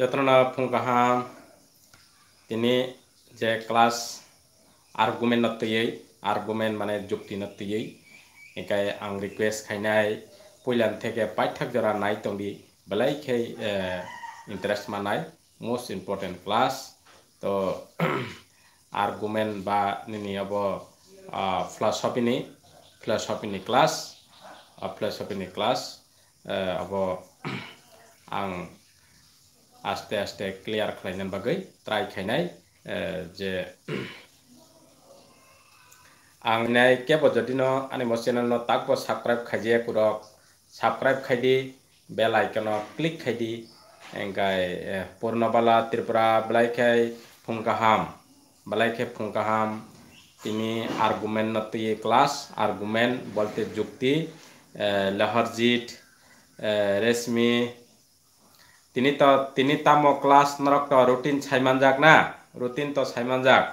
जतनाफुङ्कः তিনি যে class argument নতইয়েই argument মানে যুক্তি নতইয়েই একাই আং রিকুয়েস্ট খাইনাই পইলান থেকে পাঠ্যক জরা নাই তঙ্গি বেলাই খেই ইন্টারেস্ট মানাই মোস্ট ইম্পর্টেন্ট ক্লাস তো আর্গুমেন্ট বা নিনি হব ফিলাসফিনি ফিলাসফিনি ক্লাস ফিলাসফিনি ক্লাস অব আং আস্তে আস্তে ক্লিয়ার खालामनायनि बागै ট্রাই खायनाय যে आं কেব যদি जदि চ্যানেল आनिमो चेनेल ताकबो কুরক खाइजे कुरक সাবস্ক্রাইব খাইডি বেল আইকন ক্লিক খাইডি এগাই পূর্ণবালা ত্রিপুরা বেলাইখাই ফুঙ্কাহাম বেলাইখাই ফুঙ্কাহাম তিনি আর্গুমেন্ট নতুই ক্লাস আর্গুমেন্ট বলতে যুক্তি লহরজিৎ রেশমি তিনি তো তিনি তাম ক্লাস নরক তো রুটিন ছাইমান যাক না রুটিন তো ছাইমান যাক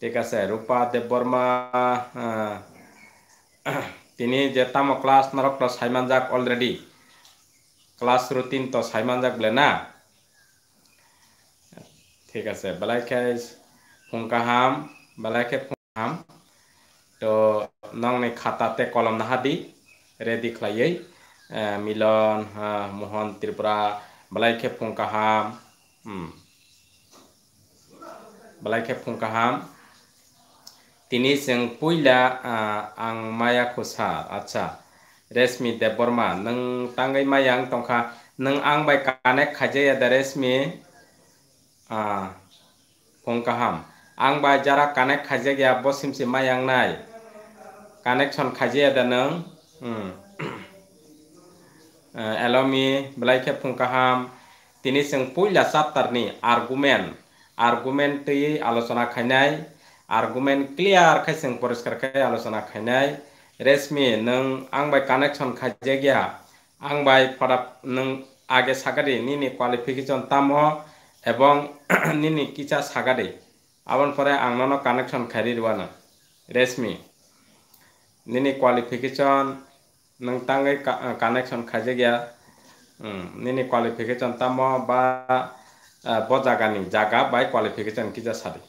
ঠিক আছে রূপা দেববর্মা তিনি যে তাম ক্লাস নরক তো ছাইমান যাক অলরেডি ক্লাস রুটিন তো ছাইমান যাক বলে না ঠিক আছে বেলাইখে ফুঙ্কাহাম বেলাইখে ফুঙ্কাহাম তো নংনি খাতাতে কলম নাহাদি রেডি খালাই Milan Mohan Tripura balai ke pung kaham hmm. balai ke pung kaham tini sing puila uh, ang maya kusar acha resmi de borma nang tangai mayang tongkha nang ang bai kane khaje ya resmi uh, pung kaham ang bai jara kane khaje ya bosim si mayang nai connection khaje ya da nang hmm. elami belaike pungkaham tini sing puila sattarni argument argument tei alocona khainai argument clear khai sing poriskar khai alocona khainai resmi nung angbai connection khajegya angbai pada nung আগে সাগারে নিনি qualification তামহ এবং নিনি কিচা সাগারে আবার পরে আংনন connection খারি Rana Reshmi নিনি qualification nang tangai eh, connection khaje gya hmm, nini qualification tamo ba eh, bo jaga ni jaga by qualification ja sari.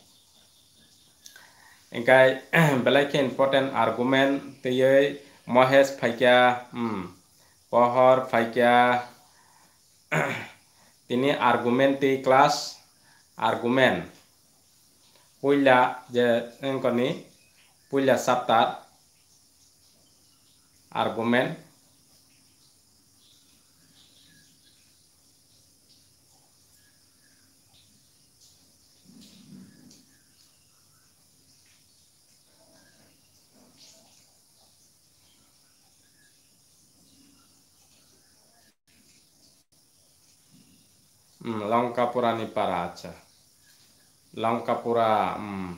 engkai belai ke important argument te ye mahes phaikya hm pohor phaikya tini argument te class argument pula je engkoni pula saptar argumen hmm, Longkapura ni paracha. Longkapura hmm.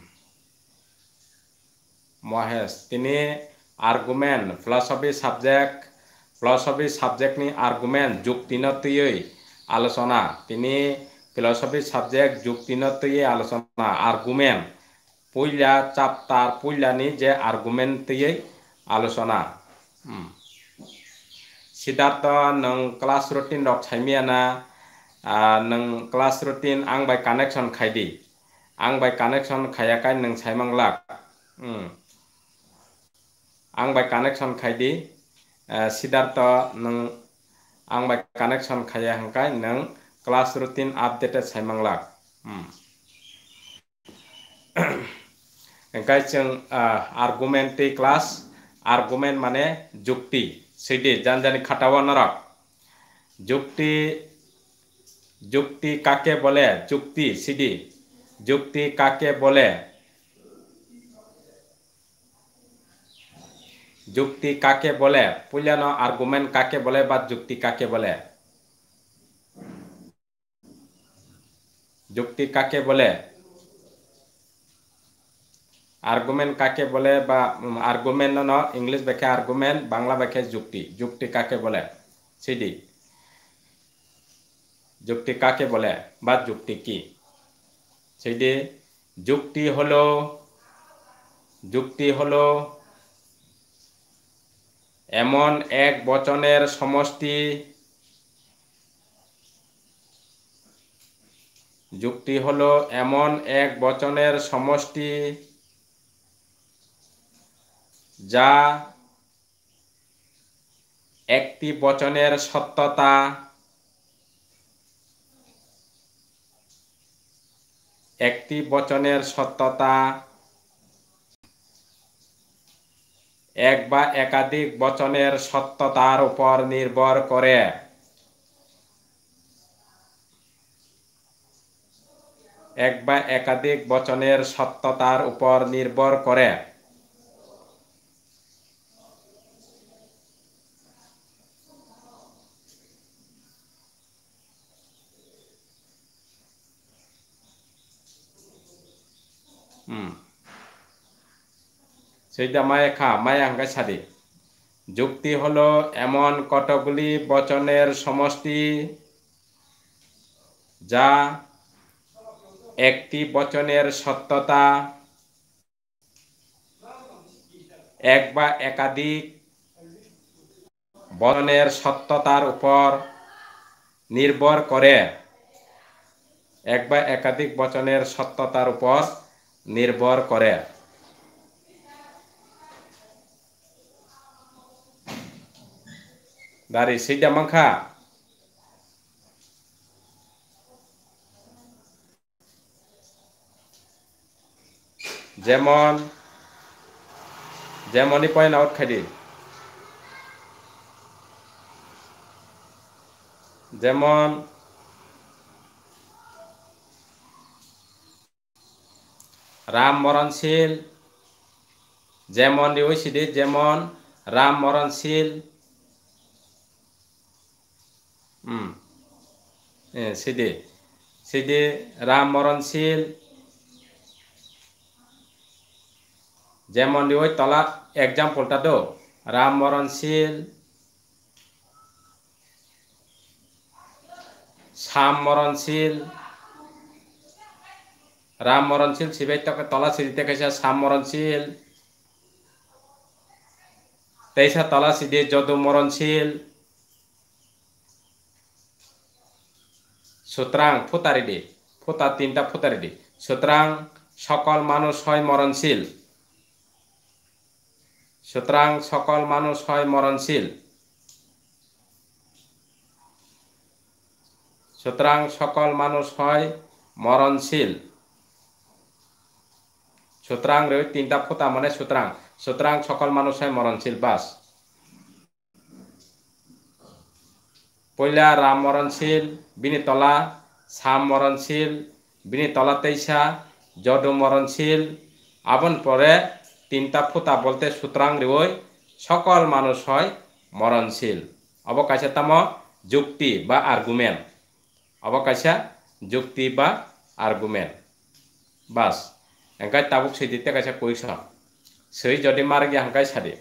Mohesh. Tini argument argument subject અભી subject philosophy সাবজেক্টની argument যুক্তিনতয়ে আলোচনা তিনি philosophy subject যুক্তিনতয়ে আলোচনা argument পইলা chapter নি যে আর্গুমেন্টতয়ে আলোচনা সিদ্ধার্থ নং ক্লাস রুটিন রক ছাইমিয়ানা নং ক্লাস রুটিন আং বাই কানেকশন খাইদি আং বাই কানেকশন খাইয়াকাই নং ছাইমাংলাক आं बाय कनेक्शन खाइदि सिद्धार्थ नों आं बाय कनेक्शन खाया हंखाय नों क्लास रुटीन अपडेटेड साइमांलाक हंखाय जों आर्गुमेन्टि क्लास आर्गुमेन्ट माने जुक्ति सैदि जानजानि खाटावा नरक जुक्ति যুক্তি কাকে বলে যুক্তি সিডি যুক্তি কাকে বলে যুক্তি কাকে বলে পুলানো আর্গুমেন্ট কাকে বলে বা যুক্তি কাকে বলে যুক্তি কাকে বলে আর্গুমেন্ট কাকে বলে বা আর্গুমেন্ট ন ইংলিশ ব্যাখ্যা আর্গুমেন্ট বাংলা ব্যাখ্যা যুক্তি যুক্তি কাকে বলে সিডি যুক্তি কাকে বলে বা যুক্তি কি সিডি যুক্তি হলো যুক্তি হলো এমন এক বচনের সমষ্টি যুক্তি হল এমন এক বচনের সমষ্টি যা একটি বচনের সত্যতা একটি বচনের সত্যতা এক বা একাধিক বচনের সত্যতার উপর নির্ভর করে এক বা একাধিক বচনের সত্যতার উপর নির্ভর করে হুম সেইটা মায়ে খা মায়াঙ্গা সারি যুক্তি হলো এমন কতগুলি বচনের সমষ্টি যা একটি বচনের সত্যতা এক বা একাধিক বচনের সত্যতার উপর নির্ভর করে এক বা একাধিক বচনের সত্যতার উপর নির্ভর করে dari sida mangkha যেমন যেমনই পয়েন্ট আউট খাই যেমন রাম মরণশীল যেমন ওই সিডি যেমন রাম মরণশীল সেদে সেদে রাম মরণশীল যেমন ওই তলা এক্সাম্পলটা তো রাম মরণশীল শ্যাম মরণশীল রাম মরণশীল শিবের তকে তলা সিঁড়িতে গেছে শ্যাম মরণশীল তেইশা তলা সিঁড়ি যদু মরণশীল সুতরাং ফোতারিডি ফুতা তিনটা ফোতারিডি সুতরাং সকল মানুষ হয় মরণশীল সুতরাং সকল মানুষ হয় মরণশীল সুতরাং সকল মানুষ হয় মরণশীল সুতরাং তিনটা ফুতা মানে সুতরাং সুতরাং সকল মানুষ হয় মরণশীল বাস পইলা রাম মরণশীল বিনীতলা সাম মরণশীল বিনীতলা তৈসা যদু মরণশীল আবন পরে তিনটা ফুতা বলতে সুতরাং রেবই সকল মানুষ হয় মরণশীল তাম যুক্তি বা আর্গুমেন্ট অবকাশে যুক্তি বা আর্গুমেন্ট বাস এঙ্কাই তাবুক সৈদিতে কাছে কইস সেই যদি মার গিয়ে হাঁকাই সারি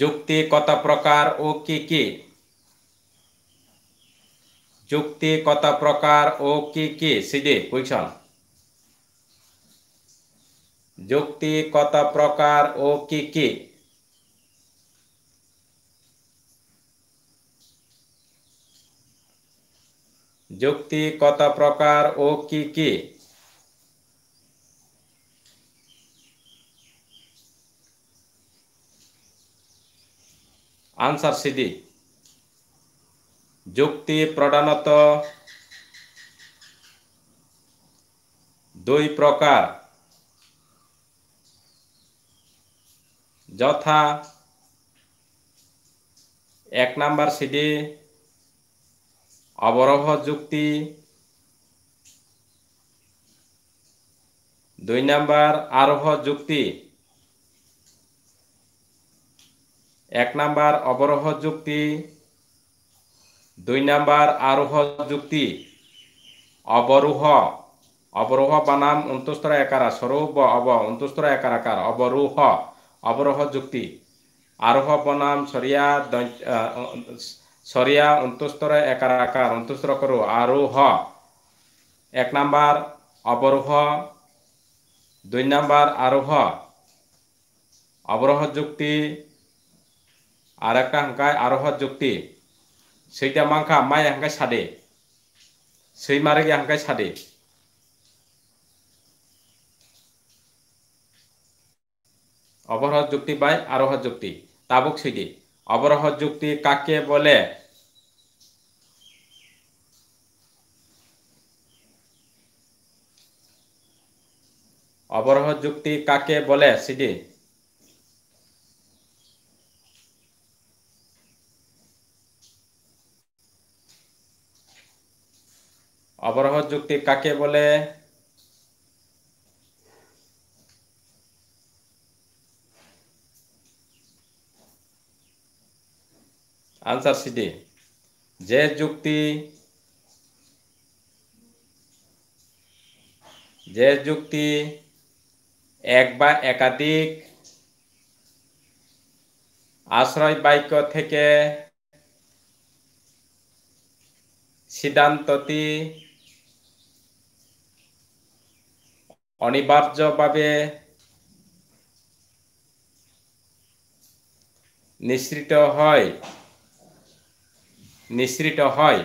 যুক্তি কত প্রকার ও কি কি चुक्ति कत प्रकार क्वेश्चन चुक्ति कत प्रकार ओ की चुक्ति कत प्रकार ओ की आंसर सीधी যুক্তি প্রধানত দুই প্রকার যথা এক নাম্বার সিডি অবরহ যুক্তি দুই নাম্বার আরোহ যুক্তি এক নাম্বার অবরহ যুক্তি দুই নম্বৰ আৰোহ যুক্তি অৱৰোহ অৱৰোহ বানাম অন্তস্তৰ একাৰা স্বৰূপ অৱ অন্তস্তৰ একাৰ আকাৰ অৱৰোহ অৱৰোহ যুক্তি আৰোহ বনাম চৰিয়া চৰিয়া অন্তস্তৰ একাৰ আকাৰ অন্তস্তৰ কৰোঁ আৰোহ এক নম্বৰ অৱৰোহ দুই নম্বৰ আৰোহ অৱৰোহ যুক্তি আৰু এটা সংখ্যাই আৰোহ যুক্তি সেইটা মাংখা মাই হাঙ্কায় সাদে সৈমারে মারে গিয়ে হাঙ্কায় সাদে অবরহ যুক্তি বাই আরোহ যুক্তি তাবুক সেইটি অবরহ যুক্তি কাকে বলে অবরহ যুক্তি কাকে বলে সিডি অবরহ যুক্তি কাকে বলে আনসার সিডি যে যুক্তি যে যুক্তি এক বা একাধিক আশ্রয় বাক্য থেকে সিদ্ধান্তটি অনিবার্যভাবে নিঃসৃত হয় নিঃসৃত হয়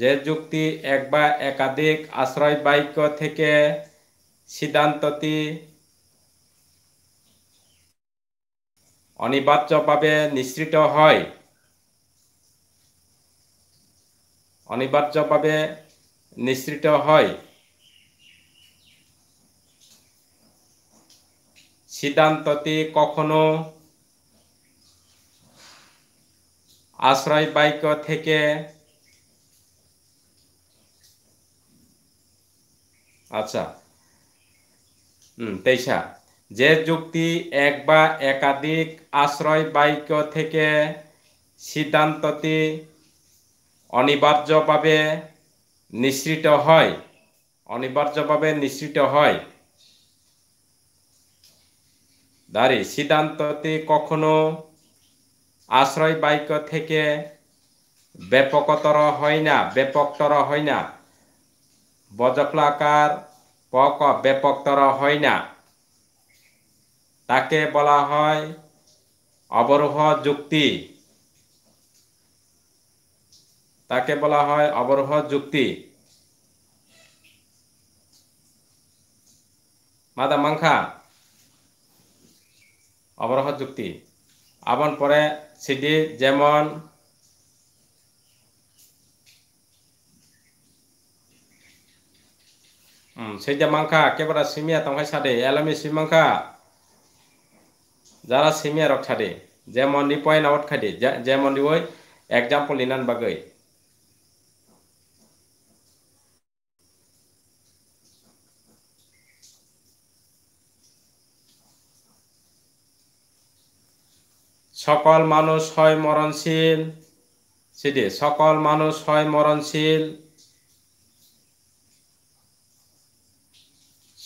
যে যুক্তি এক বা একাধিক আশ্রয় বাক্য থেকে সিদ্ধান্তটি অনিবার্যভাবে নিঃসৃত হয় অনিবার্যভাবে নিঃসৃত হয় সিদ্ধান্ততে কখনো আশ্রয় বাক্য থেকে আচ্ছা হুম তেইশা যে যুক্তি এক বা একাধিক আশ্রয় বাক্য থেকে সিদ্ধান্তটি অনিবার্যভাবে নিশ্চিত হয় অনিবার্যভাবে নিশ্চিত হয় দারে সিদ্ধান্ততে কখনো আশ্রয় বাক্য থেকে ব্যাপকতর হয় না ব্যাপকতর হয় না বজফলাকার পক ব্যাপকতর হয় না তাকে বলা হয় অবরোহ যুক্তি তাকে বলা হয় অবরোহ যুক্তি মাদা মাংখা অবরোহ যুক্তি আবন পরে সিডি যেমন সৈজা মাংখা কেবরা সিমিয়া তংখাই সাদে এলামি সিমাংখা যারা সিমিয়া রক সাদে যেমন নিপয়েন আউট খাদে যেমন নিবই এক্সাম্পল ইনান বাগৈ সকল মানুষ হয় মরণশীল সেটি সকল মানুষ হয় মরণশীল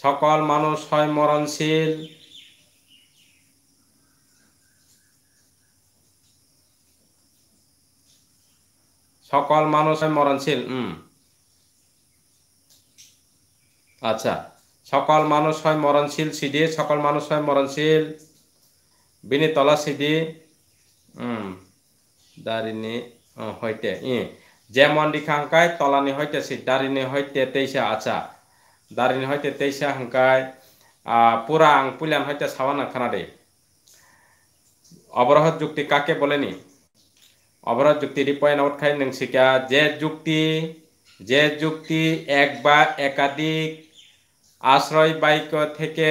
সকল মানুষ হয় মরণশীল সকল মানুষ হয় মরণশীল হুম আচ্ছা সকল মানুষ হয় মরণশীল সিডি সকল মানুষ হয় মরণশীল বিনীতলা সিডি দারিনি হইতে ই যেমন রিখাঙ্কায় তলানি হইতে সি দারিনি হইতে তেইশে আচা দারিনি হইতে তেইশে হাঙ্কায় পুরা আং পুলিয়ান হইতে সাওয়ান খানাডে অবরোধ যুক্তি কাকে বলেনি অবরোধ যুক্তি রিপয়েন্ট আউট খাই শিকা যে যুক্তি যে যুক্তি এক বা একাধিক আশ্রয় বাক্য থেকে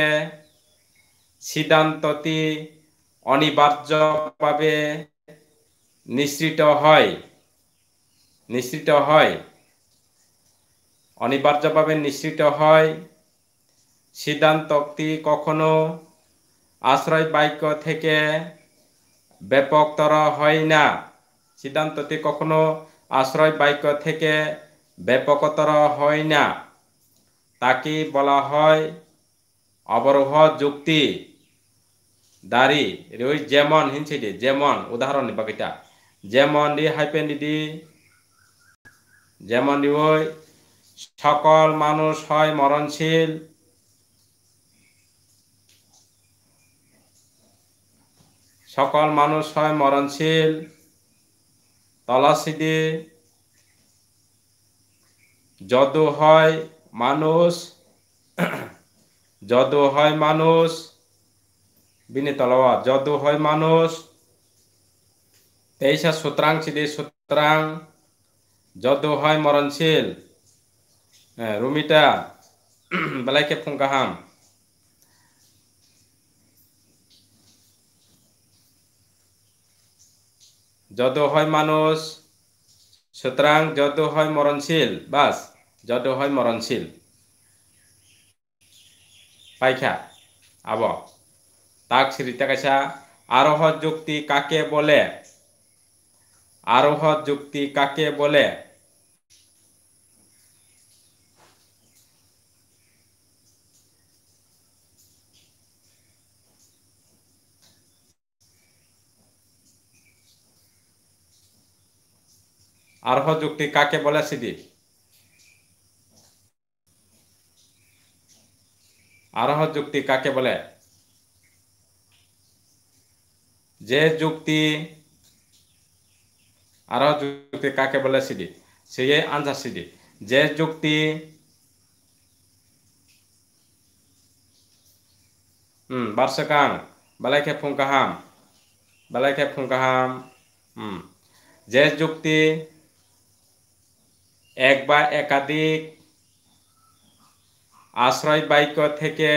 সিদ্ধান্ততি অনিবার্যভাবে নিশ্চিত হয় নিশ্চিত হয় অনিবার্যভাবে নিশ্চিত হয় সিদ্ধান্তক্তি কখনো আশ্রয় বাক্য থেকে ব্যাপকতর হয় না সিদ্ধান্তটি কখনো আশ্রয় বাক্য থেকে ব্যাপকতর হয় না তাকে বলা হয় অবরোহ যুক্তি দারি roi যেমন hinse যেমন jemon উদাহরণ নিবা কিটা যেমন দি হাইপেন দি যেমন দি ওই সকল মানুষ হয় মরণশীল সকল মানুষ হয় মরণশীল তলাশি যদু হয় মানুষ যদু হয় মানুষ বিনে তলওয়াত যদ হয় মানুষ তেইশা সুতরাং সিদে সুতরাং যদ হয় মরণশীল হ্যাঁ, রুমিটা বেলাইকে ফুঙ্কাহাম যদ হয় মানুষ সুতরাং যদ হয় মরণশীল বাস যদ হয় মরণশীল পাইখা আবহাওয়া তাক শ্রীতাকাশা আরোহ যুক্তি কাকে বলে আরোহ যুক্তি কাকে বলে আরোহ যুক্তি কাকে বলে সিদ্ধি আরোহ যুক্তি কাকে বলে যে যুক্তি আরও যুক্তি কাকে বলে সিডি সে আনসার সিডি যে যুক্তি হুম বার্ষকাং বালাইকে ফুঙ্কাহাম বালাইকে ফুঙ্কাহাম হম যে যুক্তি এক বা একাধিক আশ্রয় বাক্য থেকে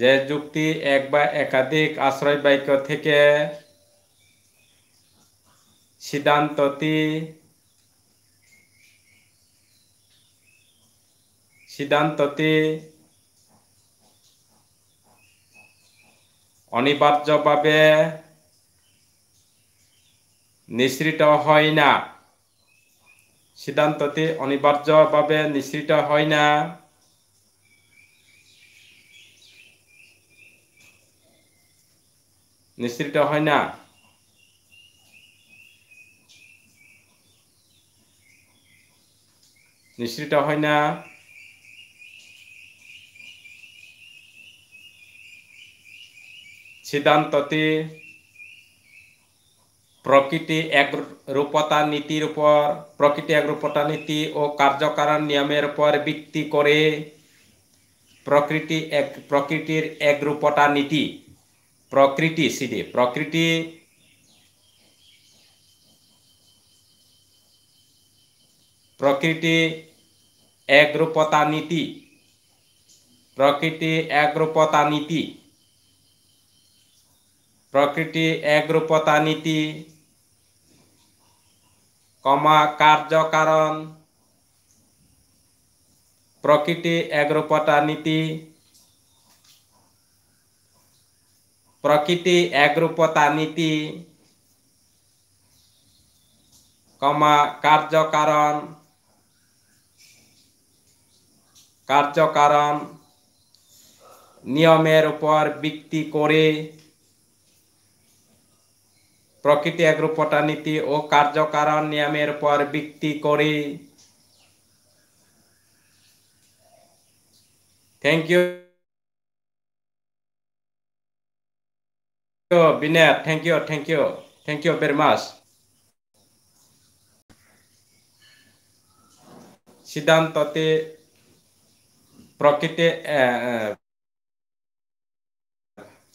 যে যুক্তি এক বা একাধিক আশ্রয় বাক্য থেকে সিদ্ধান্তটি সিদ্ধান্তটি অনিবার্যভাবে নিশ্চিত হয় না সিদ্ধান্তটি অনিবার্যভাবে নিশ্চিত হয় না নিশ্চিত হয় না নিশ্চিত হয় না সিদ্ধান্ততে প্রকৃতি একরূপতা নীতির উপর প্রকৃতি একরূপতা নীতি ও কার্যকারণ নিয়মের উপর ভিত্তি করে প্রকৃতি এক প্রকৃতির একরূপতা নীতি প্রকৃতি সিডি প্রকৃতি প্রকৃতি একরূপতা নীতি প্রকৃতি একরূপতা নীতি প্রকৃতি একরূপতা নীতি কমা কার্যকারণ প্রকৃতি একরূপতা নীতি প্রকৃতি একরূপতা নীতি কমা কার্যকারণ কার্যকারণ নিয়মের উপর ভিত্তি করে প্রকৃতি একরূপতা নীতি ও কার্যকারণ নিয়মের উপর ভিত্তি করে thank you you, Binet. Thank you, thank you, thank you very much. সিদ্ধান্ততে প্রকৃতি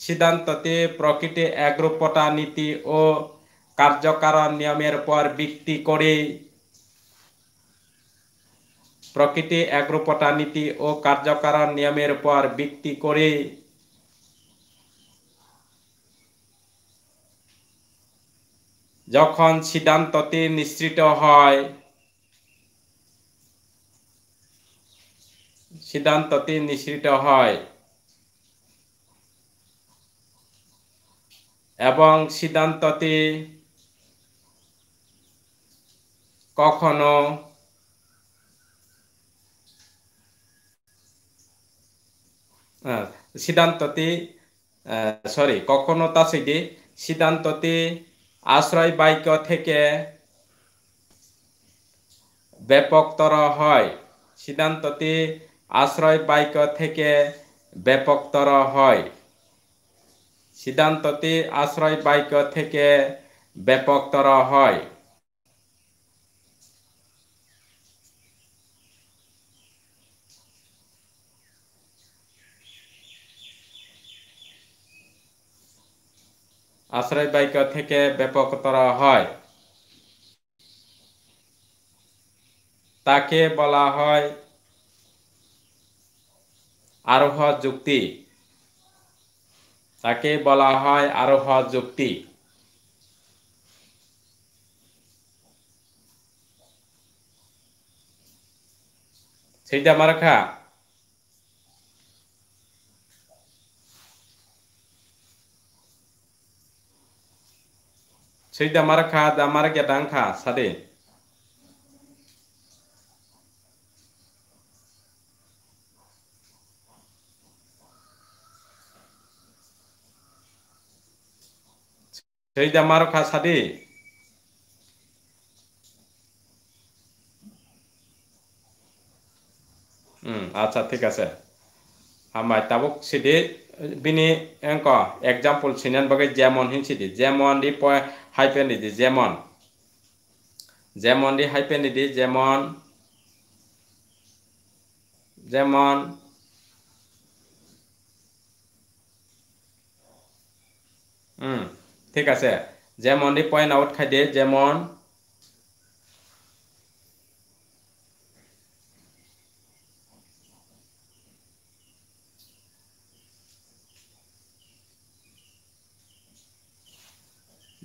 সিদ্ধান্ততে প্রকৃতি একরূপতা নীতি ও কার্যকারণ নিয়মের পর ভিত্তি করে প্রকৃতি একরূপতা নীতি ও কার্যকারণ নিয়মের পর ভিত্তি করে যখন সিদ্ধান্ততে নিশ্চিত হয় সিদ্ধান্ততে নিশ্চিত হয় এবং সিদ্ধান্ততে কখনো সিদ্ধান্ততে সরি কখনো তা থেকে সিদ্ধান্ততে আশ্রয় বাক্য থেকে ব্যাপকতর হয় সিদ্ধান্তটি আশ্রয় বাক্য থেকে ব্যাপকতর হয় সিদ্ধান্তটি আশ্রয় বাক্য থেকে ব্যাপকতর হয় আশ্রয় বাক্য থেকে ব্যাপকতর হয় তাকে বলা হয় আরোহ যুক্তি তাকে বলা হয় আরোহ যুক্তি সেই আমার খা সেই দামার খা দামার গেটাং খা সাদে সেই দামার খা সাদে আচ্ছা ঠিক আছে আমার তাবুক সিদে bini engko example sinian bagai jemon hin sidi jemon di po hyphen di jemon jemon di hyphen di jemon jemon হুম ঠিক আছে যেমন দি পয়েন্ট আউট খাই দিয়ে যেমন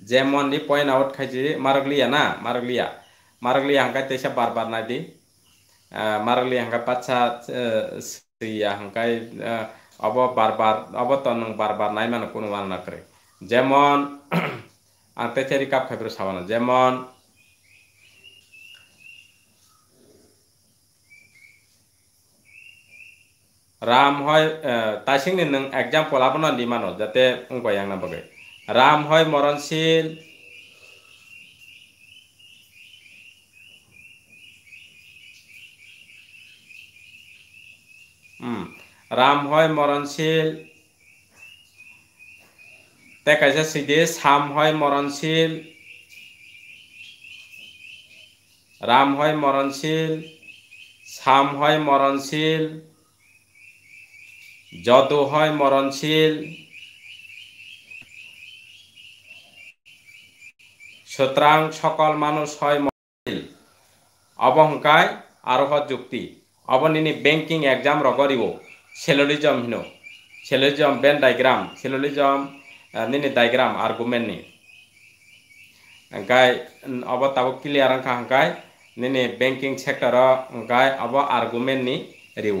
जेमोनली पॉईंट आउट खायची मारगलिया ना मारगलिया मारगलिया हांगा तशा बार बार ना दी मारगलिया हांगा पाचा सिया हांगा अब बार बार अब तो नों बार बार नाय मानो कोनो वान ना करे जेमन आं तेचेरी काप खाइब्रो सावाना जेमन राम हय तासिंनि नों एग्जाम्पल आबना लिमानो जाते उंगो यांगना बगै রাম হয় মরণশীল রাম হয় মরণশীল দেখা যাচ্ছে যে হয় মরণশীল রাম হয় মরণশীল সাম হয় মরণশীল যদু হয় মরণশীল সুতরাং সকল মানুষ হয় মহিল অবহঙ্কায় আরোহ যুক্তি অবনিনি ব্যাংকিং এক্সাম রগরিব সেলোলিজম হিনো সেলোলিজম বেন ডাইগ্রাম সেলোলিজম নিনি diagram R গুমেননি guy of তাবো clear আঙ্কা হাঙ্কায় নিনি ব্যাংকিং সেক্টর গাই অব আর গুমেননি রিউ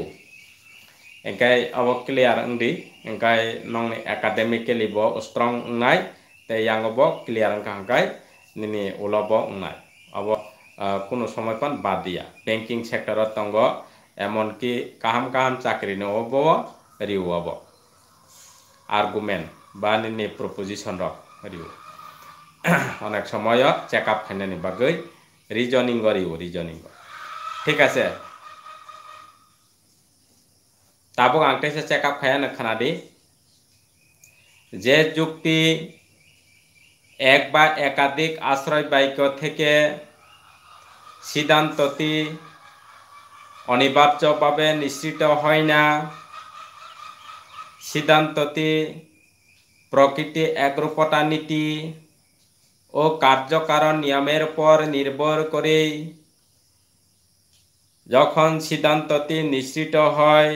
এঙ্কাই অব ক্লিয়ার দি এঙ্কাই নং একাডেমিকেলি ব স্ট্রং নাই তাই ইয়াং অব ক্লিয়ার আঙ্কা হাঙ্কায় নিনি ওলব উনাই অব কোনো সময় পান বাদ দিয়া ব্যাংকিং সেক্টর তঙ্গ এমনকি কাহাম কাহাম চাকরি নব রিউ অব আর্গুমেন্ট বা নিনি প্রপোজিশন রিউ অনেক সময় চেক আপ খাইনি বাকি রিজনিং রিউ রিজনিং ঠিক আছে তাবক আংটাইসে চেক আপ খায় না খানাদি যে যুক্তি এক বা একাধিক আশ্রয় বাক্য থেকে সিদ্ধান্তটি অনিবার্যভাবে নিশ্চিত হয় না সিদ্ধান্তটি প্রকৃতি একরূপতা নীতি ও কার্যকারণ নিয়মের উপর নির্ভর করে যখন সিদ্ধান্তটি নিশ্চিত হয়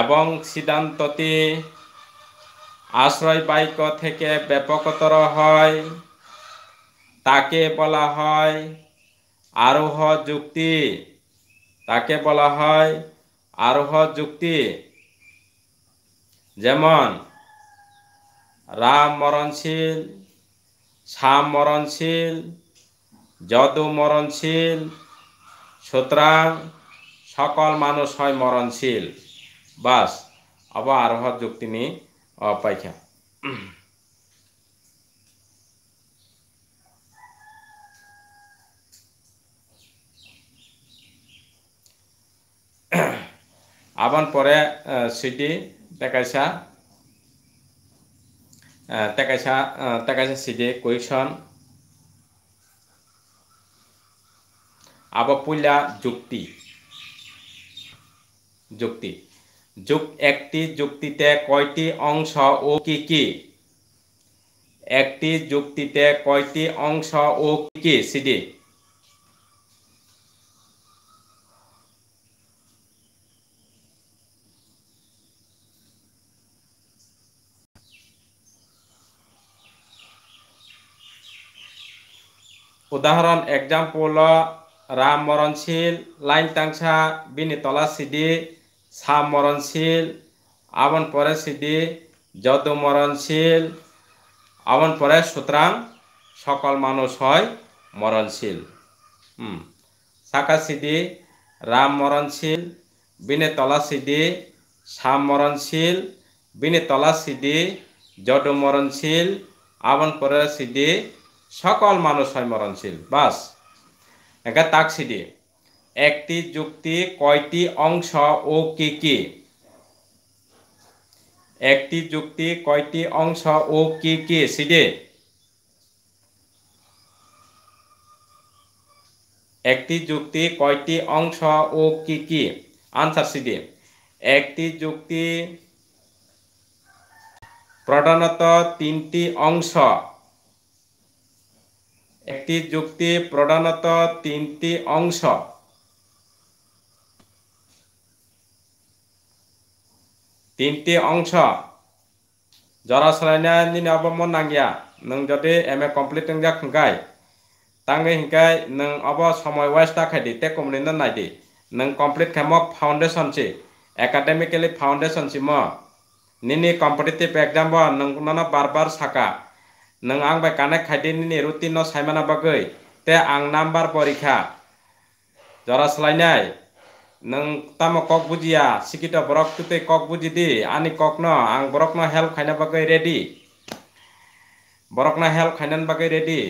এবং সিদ্ধান্তটি আশ্রয় বাক্য থেকে ব্যাপকতর হয় তাকে বলা হয় আরোহ যুক্তি তাকে বলা হয় আরোহ যুক্তি যেমন রাম মরণশীল শ্যাম মরণশীল যদু মরণশীল সুতরাং সকল মানুষ হয় মরণশীল বাস আবার আরোহ যুক্তি নিয়ে ó. আবার পরে সিটি তেকাইছা তেকাইছা তেকাইছা সিটি কুইকশন আবার পুলিয়া যুক্তি যুক্তি যুক একটি যুক্তিতে কয়টি অংশ ও কি কি একটি যুক্তিতে কয়টি অংশ ও কি কি সিডি উদাহরণ এক্সাম্পল রাম মরণশীল লাইন টাংসা বিনিতলা সিডি મરણશીલ આવન পরে સિદ્ધિ যত মরণশীল আমন পরে সুতরাং সকল মানুষ হয় মরণশীল হুম সাকা সিদ্ধি রাম মরণশীল বিনে তলা সিদ্ধি শ্যাম মরণশীল বিনে তলা সিদ্ধি জড মরণশীল আমন পরে সিদ্ধি সকল মানুষ হয় মরণশীল বাস একা তাক সিদ্ধি একটি যুক্তি কয়টি অংশ ও কি কি একটি যুক্তি কয়টি অংশ ও কি কি সিডে একটি যুক্তি কয়টি অংশ ও কি কি আনসার সিডে একটি যুক্তি প্রধানত তিনটি অংশ একটি যুক্তি প্রধানত তিনটি অংশ তিনটি অংশ জরা সলাইনি অবমন নাঙ্গিয়া নং যদি এম এ কমপ্লিট নংজা খুঁকাই তাঙ্গে হিংকাই নং অব সময় ওয়েস্ট রাখাইদি তে কমনি নাই নং কমপ্লিট খেম ফাউন্ডেশন সে একাডেমিক্যালি ফাউন্ডেশন সে ম নিনি কম্পিটিটিভ এক্সাম বার বার সাকা নং আং বাই কানেক্ট খাইদি নিনি রুটিন ন সাইমানা বাগৈ তে আং নাম্বার পরীক্ষা জরা সলাইনাই নাম কক বুঝিয়া শিক্ষিত sikita তুতে কক বুঝি দি আনি কক ন no ang borok no help khaina bagai হেল খাইন বাকে রেডি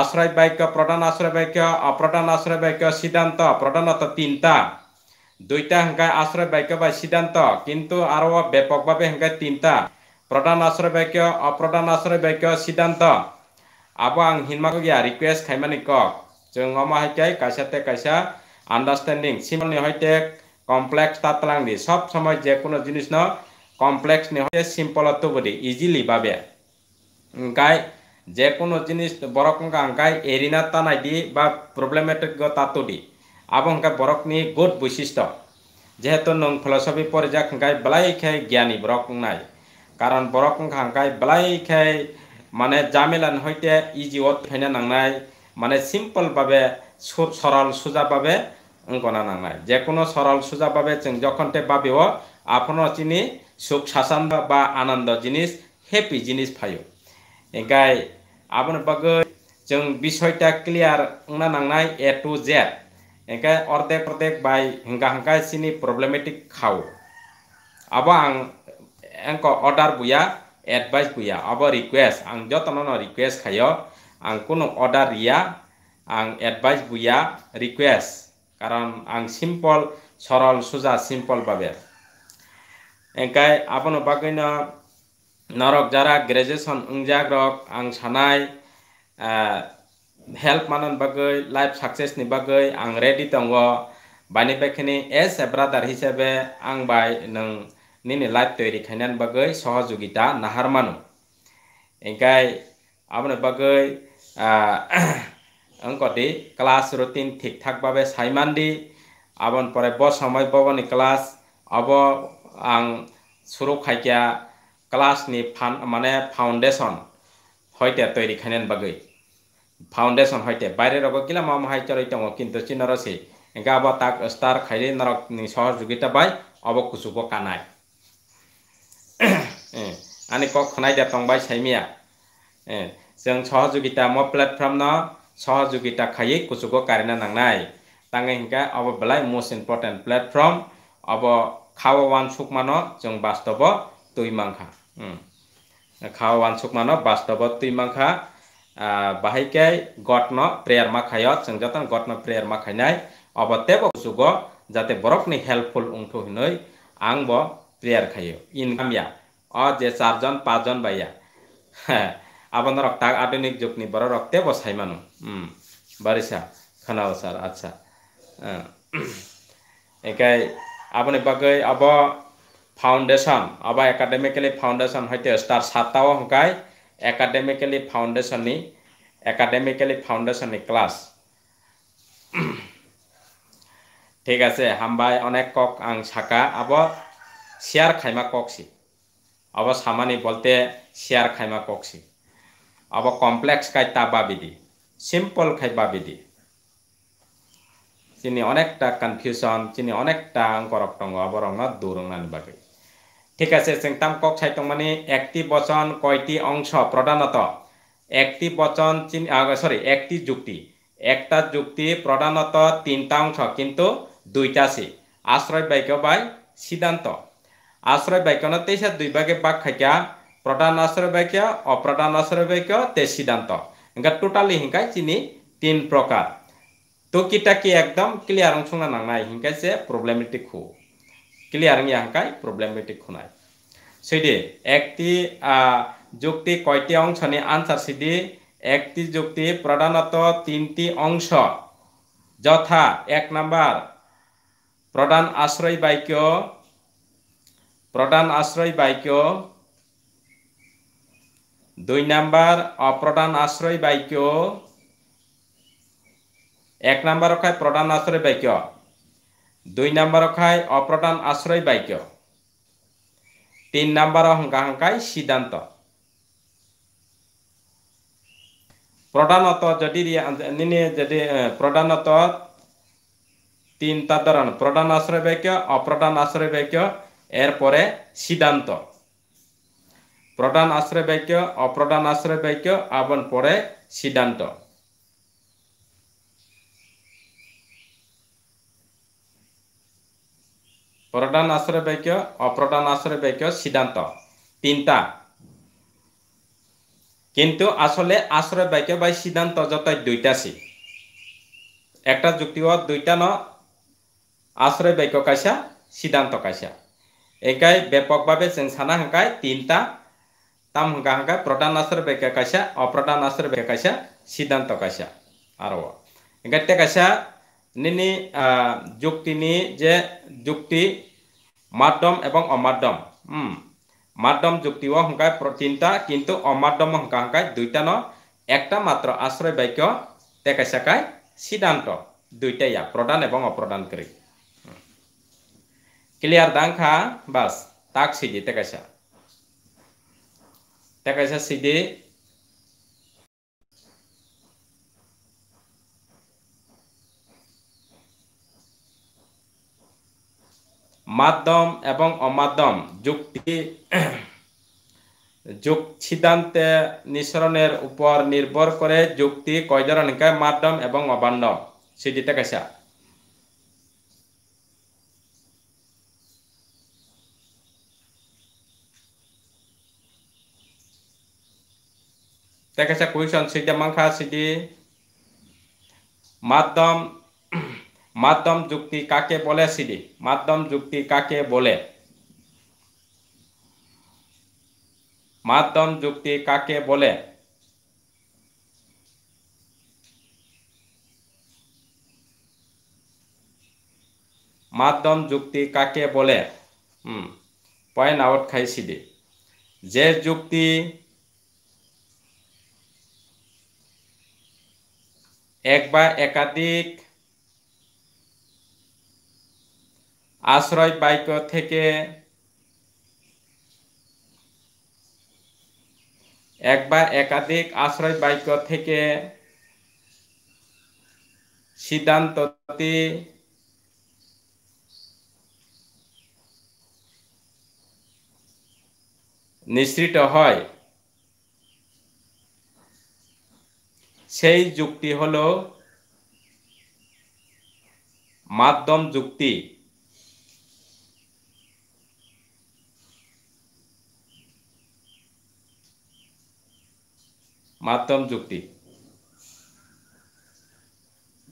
আশ্রয় বাক্য প্রধান আশ্রয় বাক্য অপ্রধান আশ্রয় বাক্য সিদ্ধান্ত প্রধানত তিনটা দুইটা হেঙ্কায় আশ্রয় বাক্য বা সিদ্ধান্ত কিন্তু আরো ব্যাপকভাবে হেঙ্কায় তিনটা প্রধান আশ্রয় বাক্য অপ্রধান আশ্রয় বাক্য সিদ্ধান্ত আবো আং হিনমাক গিয়া রিকুয়েস্ট খাইমানি কক जों अमाहायखाय कायसाते कायसा আন্ডারস্ট্যান্ডিং সিম্পল হইতে কমপ্লেক্স তাত্রাংনি সব সময় যে কোনো জিনিস ন কমপ্লেক্স নি হইতে সিম্পল অর্থ বলি ইজিলি ভাবে গাই যে কোনো জিনিস বরক গাই এরিনা তানাই দি বা প্রবলেমেটিক তাতো দি আবহাওয়া বরক নি গোট বৈশিষ্ট্য যেহেতু নং ফিলসফি পরিজাক হাঙ্কাই বেলাই খাই জ্ঞানী বরক নাই কারণ বরক হাঙ্কাই বেলাই খাই মানে জামেলান হইতে ইজি ওট ফেনে নাংনাই মানে সিম্পলভাবে সরল সোজাভাবে গণনা নাই যে কোনো সরল সোজাভাবে যখন তে ভাবিব আপনার চিনি সুখ শাসান বা আনন্দ জিনিস হ্যাপি জিনিস ফাইও গাই আপনার বাকে जों বিষয়টা ক্লিয়ার না নাংনাই এ টু জেড এখানে অর্ধেক অর্ধেক বাই হিঙ্গা হাঙ্গা সিনি প্রবলেমেটিক খাও আবার আং এঙ্ক অর্ডার বুয়া এডভাইস বুয়া আবার রিকুয়েস্ট আং যতন রিকুয়েস্ট খাইও আং কোনো অর্ডার রিয়া आं एडभाइस बुया रिक्वेस्ट कारण आं सिम्पल सरल सुजा सिम्पल बाबे एंखाय आपनो बागैनो नरक जारा ग्रेजुएसन उंजाग रक आं सानाय हेल्प मानन बागै लाइफ साक्सेसनि बागै आं रेडि दङ बानि बेखिनि एज ए ब्रादार हिसाबै आं बाय नों निनि लाइफ तैरि खायनान बागै सहयोगिता नाहार मानु एंखाय आपनो बागै অঙ্কটি ক্লাস রুটিন ঠিকঠাকভাবে সাইমান দি আবন পরে ব সময় ববনি ক্লাস অব আং শুরু খাইকিয়া ক্লাসনি ফান মানে ফাউন্ডেশন হইতে তৈরি খাইন বাকে ফাউন্ডেশন হইতে বাইরে রগ গিলা মাম হাই চড়াই দঙ কিন্তু চিনরসি গাব তাক স্টার খাইলে নরক নি সহযোগিতা পাই অব কুচুব কানাই আনি কক খনাই দে বাই সাইমিয়া এ যেন সহযোগিতা ম প্ল্যাটফর্ম न সহযোগিতা খাই কুচুক কারণে নাই তাঙে হিংকে অব বেলাই মোস্ট ইম্পর্টেন্ট প্লেটফর্ম অব খাওয়ান সুকমান যেন বাস্তব তুইমাংখা খাওয়ান সুকমান বাস্তব তুইমাংখা বাহাইকে গটন প্রেয়ার মাখায় যেন যতন গটন প্রেয়ার মাখাইনাই অব তেব কুচুক যাতে বরফনি হেল্পফুল উংঠু হিনই আংব প্রেয়ার খাইও ইনকামিয়া অ যে চারজন পাঁচজন বাইয়া হ্যাঁ আপনার রক্ত আধুনিক যুগনি বড় রক্তে বসাই মানুষ বারিশা সার আচ্ছা হ্যাঁ। একাই আপনি বাকে আব ফাউন্ডেশন আব একাডেমিক্যালি ফাউন্ডেশন হইতে স্টার সাতটাও হকাই একাডেমিক্যালি ফাউন্ডেশননি একাডেমিক্যালি ফাউন্ডেশননি ক্লাস ঠিক আছে হামবাই অনেক কক আং সাকা আব শেয়ার খাইমা ককসি আব সামানি বলতে শেয়ার খাইমা ককসি আব কমপ্লেক্স কাই তাবা বিদি সিম্পল খাইবা বিধি চিনি অনেকটা কনফিউশন চিনি অনেকটা অঙ্করক টঙ্গ অবরং দৌরংনানি বাকি ঠিক আছে সিংতাম কক সাইত মানে একটি বচন কয়টি অংশ প্রধানত একটি বচন সরি একটি যুক্তি একটা যুক্তি প্রধানত তিনটা অংশ কিন্তু দুইটা সি আশ্রয় বাক্য বাই সিদ্ধান্ত আশ্রয় বাক্য না তেইশা দুই ভাগে বাক খাইকা প্রধান আশ্রয় বাক্য অপ্রধান আশ্রয় বাক্য তে সিদ্ধান্ত ఇంకా टोटली हिंकाय चिनी तीन प्रकार तो किटा की एकदम क्लियर अंग सुना नांगना हिंकाय से प्रॉब्लमेटिक हो क्लियर अंग हिंकाय प्रॉब्लमेटिक होनाय একটি যুক্তি কয়টি অংশ নিয়ে আনসার সেটি একটি যুক্তি প্রধানত তিনটি অংশ যথা এক নাম্বার প্রধান আশ্রয় বাক্য প্রধান আশ্রয় বাক্য দুই নাম্বার অপ্রধান আশ্রয় বাক্য এক নাম্বার অখায় প্রধান আশ্রয় বাক্য দুই নাম্বার অখায় অপ্রধান আশ্রয় বাক্য তিন নাম্বার অহংকা হংকায় সিদ্ধান্ত প্রধানত যদি যদি প্রধানত তিনটা ধরন প্রধান আশ্রয় বাক্য অপ্রধান আশ্রয় বাক্য এরপরে সিদ্ধান্ত প্রধান আশ্রয় বাক্য অপ্রধান আশ্রয় বাক্য এবং পরে সিদ্ধান্ত প্রধান আশ্রয় বাক্য অপ্রধান আশ্রয় বাক্য সিদ্ধান্ত তিনটা কিন্তু আসলে আশ্রয় বাক্য বা সিদ্ধান্ত যতই দুইটা সি একটা যুক্তিবাদ দুইটা ন আশ্রয় বাক্য কাইসা সিদ্ধান্ত কাইসা একাই ব্যাপকভাবে সানা হাঁকায় তিনটা tam hukahaka protan nasir beka kasha o protan nasir beka kasha sidan to kasha arawa. Ingatte kasha nini jukti ni je jukti madom ebang o madom. Hmm. madom jukti wong hukai protinta kintu o madom hukahaka duita no ekta matro asre beka te kasha kai sidan to duita ya protan ebang o protan kri. Kiliar hmm. dangka bas taksi siji te kasha. দেখা যাচ্ছে যে মাধ্যম এবং অমাধ্যম যুক্তি যোগ সিদ্ধান্তে নিঃসরণের উপর নির্ভর করে যুক্তি কয় ধরনের মাধ্যম এবং অবান্ড সেটি টাকা that কুইশন a মাংখা সিদ্ধি মাধ্যম মাধ্যম যুক্তি কাকে বলে সিডি মাধ্যম যুক্তি কাকে বলে মাধ্যম যুক্তি কাকে বলে মাধ্যম যুক্তি কাকে বলে পয়েন্ট আউট খাইছিলি যে যুক্তি এক বা একাধিক আশ্রয় বাক্য থেকে এক বা একাধিক আশ্রয় বাক্য থেকে সিদ্ধান্তটি নিশ্চিত হয় সেই যুক্তি হল মাধ্যম যুক্তি মাধ্যম যুক্তি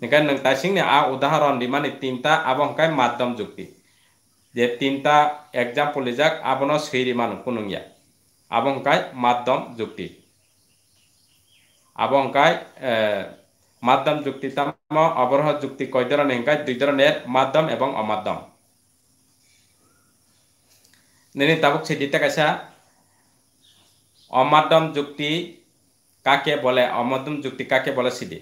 নিকায় নংতা সিং আ উদাহরণ দিমানি তিনটা আবহকাই মাধ্যম যুক্তি যে তিনটা এক্সাম্পল যাক আবন সৈরি মানুষ কোনো আবহকাই মাধ্যম যুক্তি আবঙ্কায় মাধ্যম যুক্তি তাম অবরহ যুক্তি কয় ধরনের হিংকায় দুই ধরনের মাধ্যম এবং অমাধ্যম নিনি তাবুক সিদ্ধিতে কাছা অমাধ্যম যুক্তি কাকে বলে অমাধ্যম যুক্তি কাকে বলে সিদ্ধি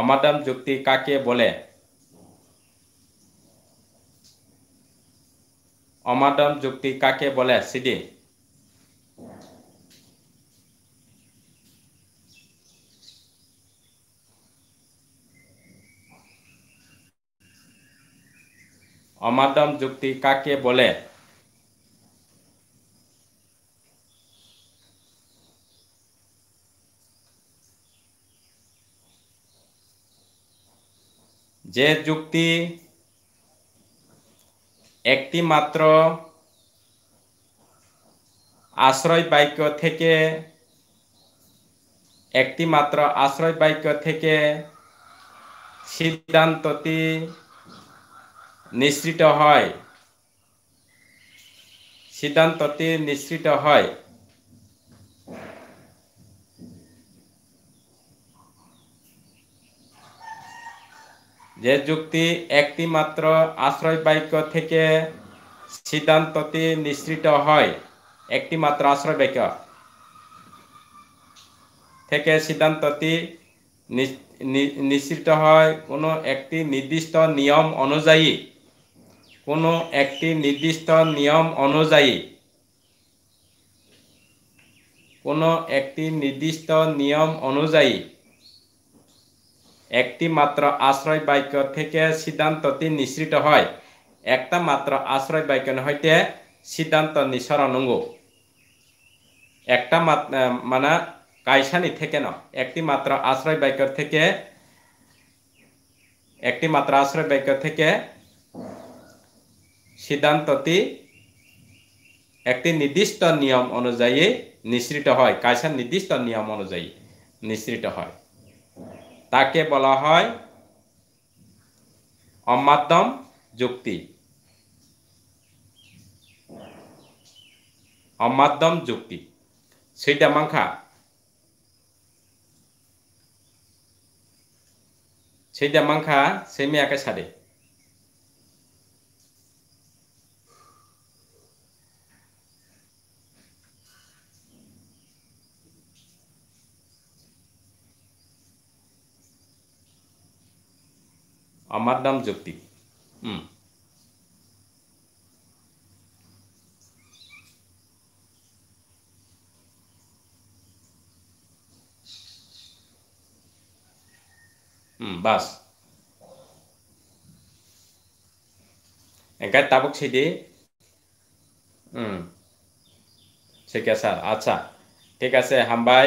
অমাধ্যম যুক্তি কাকে বলে অমাধ্যম যুক্তি কাকে বলে সিদ্ধি অমাদম যুক্তি কাকে বলে যে যুক্তি একটি মাত্র আশ্রয় বাক্য থেকে একটি মাত্র আশ্রয় বাক্য থেকে সিদ্ধান্তটি নিশ্চিত হয় সিদ্ধান্তটি নিশ্চিত হয় যে যুক্তি একটি মাত্র আশ্রয় বাক্য থেকে সিদ্ধান্তটি নিঃসৃত হয় একটি মাত্র আশ্রয় বাক্য থেকে সিদ্ধান্তটি নিশ্চিত হয় কোনো একটি নির্দিষ্ট নিয়ম অনুযায়ী কোনো একটি নির্দিষ্ট নিয়ম অনুযায়ী কোনো একটি নির্দিষ্ট নিয়ম অনুযায়ী একটি মাত্র আশ্রয় বাক্য থেকে সিদ্ধান্তটি নিঃসৃত হয় একটা মাত্র আশ্রয় বাক্য হইতে সিদ্ধান্ত নিঃসরণঙ্গ একটা মানে কাইসানি থেকে না একটি মাত্র আশ্রয় বাক্য থেকে একটি মাত্র আশ্রয় বাক্য থেকে সিদ্ধান্তটি একটি নির্দিষ্ট নিয়ম অনুযায়ী নিঃসৃত হয় কায়সার নির্দিষ্ট নিয়ম অনুযায়ী নিঃসৃত হয় তাকে বলা হয় অমাধ্যম যুক্তি অমাধ্যম যুক্তি সেইটা মাংখা সেইটা মাংখা সেমি একা সাড়ে আমার নাম জ্যোতি হুম বাস এঙ্কায় তাবক সেটি হুম ঠিক আছে স্যার আচ্ছা ঠিক আছে হামবাই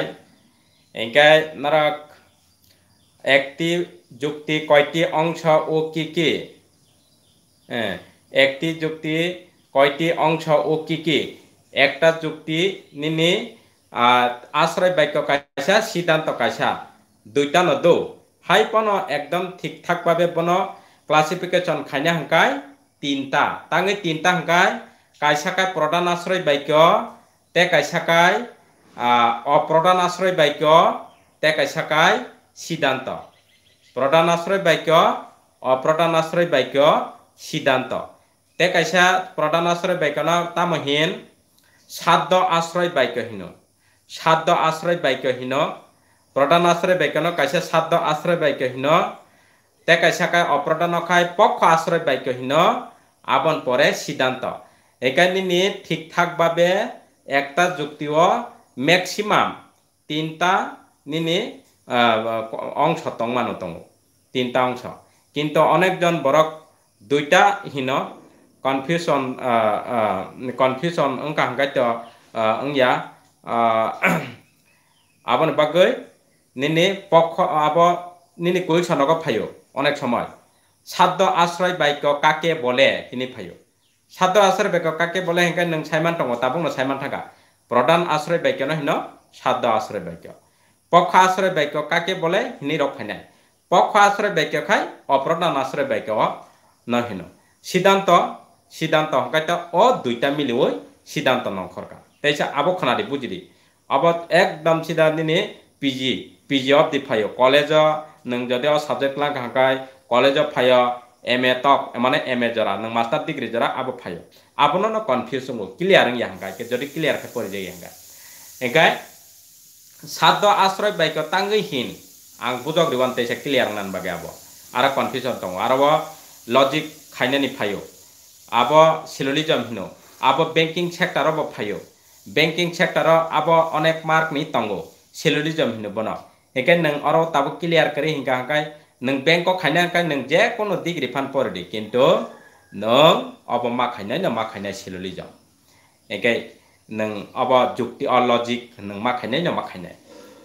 এঙ্কায় নারক একটি যুক্তি কয়টি অংশ ও কি কি হ্যাঁ, একটি যুক্তি কয়টি অংশ ও কি কি একটা যুক্তি নিনি আশ্রয় বাক্য কাশা সিদ্ধান্ত কাশা দুইটা নদ হাই পন একদম ঠিকঠাকভাবে পন ক্লাসিফিকেশন খাইনা হাঙ্কায় তিনটা তাঙ্গে তিনটা হাঙ্কায় কাইসাকায় প্রধান আশ্রয় বাক্য তে কাইসাকায় অপ্রধান আশ্রয় বাক্য তে কাইসাকায় সিদ্ধান্ত আশ্রয় বাক্য আশ্রয় বাক্য সিদ্ধান্ত তে কাইসা আশ্রয় বাক্য তামহীন সাধ্য আশ্রয় বাক্যহীন সাধ্য আশ্রয় বাক্যহীন প্রধান আশ্রয় বাক্য ন কাইসা সাধ্য আশ্রয় বাক্যহীন তে কাইসা কায় অপ্রধান খায় পক্ষ আশ্রয় বাক্যহীন আবন পরে সিদ্ধান্ত এখানে ঠিকঠাকভাবে একটা যুক্তিও ম্যাক্সিমাম তিনটা নিনি অংশ টংমানো টঙো তিনটা অংশ কিন্তু অনেকজন বরক দুইটা হীন কনফিউশন কনফিউশন অঙ্কা হাঙ্গাইত অংয়া আবন বাগৈ নিনি পক্ষ আব নিনি কৈল সনক ফাইও অনেক সময় সাদ্য আশ্রয় বাক্য কাকে বলে হিনি ফাইও সাদ্য আশ্রয় বাক্য কাকে বলে হেঁকে নং সাইমান টঙো তাবং সাইমান থাকা প্রধান আশ্রয় বাক্য ন হিন সাদ্য আশ্রয় বাক্য পক্ষ আশ্রয় বাক্য কাকে বলে নিরক্ষণে পক্ষ আশ্রয় বাক্য খাই অপ্রধান আশ্রয় বাক্য নহীন সিদ্ধান্ত সিদ্ধান্ত হকাইতে অ দুইটা মিলে ওই সিদ্ধান্ত নখরকা তাইসা আবো খনাদি বুঝিলি আব একদম সিধা দিনে পিজি পিজি অফ দি ফাইও কলেজ নং যদি অ সাবজেক্ট লাং হাঁকায় কলেজ ফাইও এম এ টপ মানে এম এ জরা নং মাস্টার ডিগ্রি জরা আবো ফাইও আপনার কনফিউজ ক্লিয়ার ইয়ে হাঁকায় যদি ক্লিয়ার করে যাই হাঁকায় এগায় সাদ আশ্রয় বাইক তাঙ্গি হিন আুজক রিবান তেসে ক্লিয়ার নান বাকে আবো আর কনফিউশন দো আর লজিক খাইনানি ফাইও আব সিলোলিজম হিনো আবো বেঙ্কিং সেক্টর ব ফাইও বেঙ্কিং সেক্টর আবো অনেক মার্ক নি তঙ্গো সিলোলিজম হিনো বন হেকে নং অর তাবো ক্লিয়ার করে হিঙ্কা হাঙ্কাই নং ব্যাংক খাইনা হাঙ্কাই নং যে কোনো দিক রিফান পড়ে কিন্তু নং অব মা খাইনাই না মা খাইনাই জম একে नों अब जुक्ति और लॉजिक नों मा खाने न मा खाने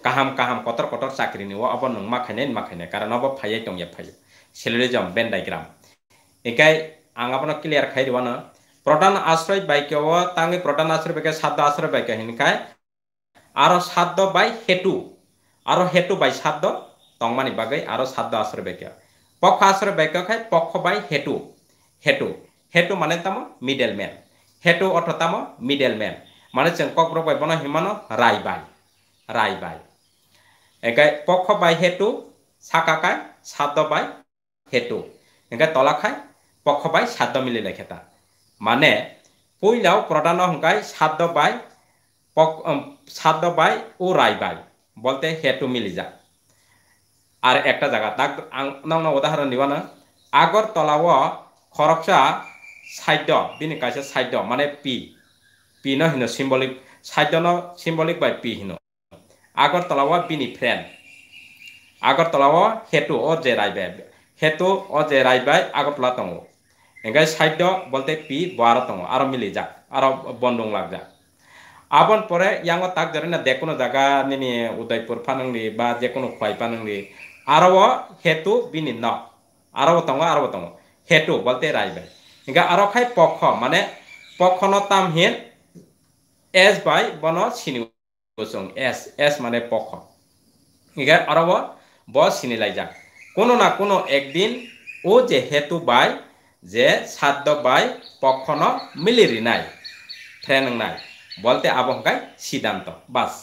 काहाम काहाम कतर कतर साकरी निव अब नों मा खाने मा खाने कारण अब फाइए दं या फाइए सेलरिजम बेन डायग्राम एकाय आं आपन क्लियर खाइ दिवाना প্রধান আশ্রয় বাইকেও তাঙ্গে প্রধান আশ্রয় বাইকে সাদ্য আশ্রয় বাইকে হিনকাই আর সাদ্য বাই হেটু আর হেটু বাই সাদ্য তংমানি বাগে আর সাদ্য আশ্রয় বাইকে পক্ষ আশ্রয় বাইকে খাই পক্ষ বাই হেটু হেটু হেটু মানে তাম মিডেল ম্যান হেতু অর্থ তাম মিডেল ম্যান মানে চেন কক রক বাই বনো হিমানো রাই বাই রাই বাই এগাই পক্ষ বাই হেতু সাকাকাই সাত বাই হেতু এগাই তলা খাই পক্ষ বাই সাত মিলি লেখেতা মানে পইলাও প্রধান হংকাই সাত বাই পক সাত বাই ও রাই বাই বলতে হেতু মিলি যা আর একটা জায়গা তাক নাম উদাহরণ না আগর তলাও খরকসা সাইড বিনি কাছে সাইড মানে পি পিন হিন চিম্বলিক চাৰিজন চিম্বলিক বাই পি হিন আগৰ তলাব বিনি ফ্ৰেণ্ড আগৰ তলাব সেইটো অ জে ৰাই বাই সেইটো অ জে ৰাই বাই আগৰ তলা টঙো এনেকৈ চাৰ্য বলতে পি বৰ তঙ আৰু মিলি যাক আৰু বন্দুং লাগ যাক আবন পৰে ইয়াং তাক ধৰি না যিকোনো জেগা নি উদয়পুৰ ফানংলি বা যে যিকোনো খুৱাই পানংলি আৰু সেইটো বিনি ন আৰু টঙো আৰু টঙো সেইটো বলতে ৰাই বাই এনেকৈ আৰু খাই পক্ষ মানে পক্ষ নামহীন as by bono sini gosong as as মানে পক্ষ ঠিক আছে আরব ব সিনিলাই যা কোনো না কোনো একদিন ও যে হেতু বাই যে সাধ্য বাই পক্ষন মিলিরি নাই ফ্রেন নাই বলতে আবহাওয়ায় সিদ্ধান্ত বাস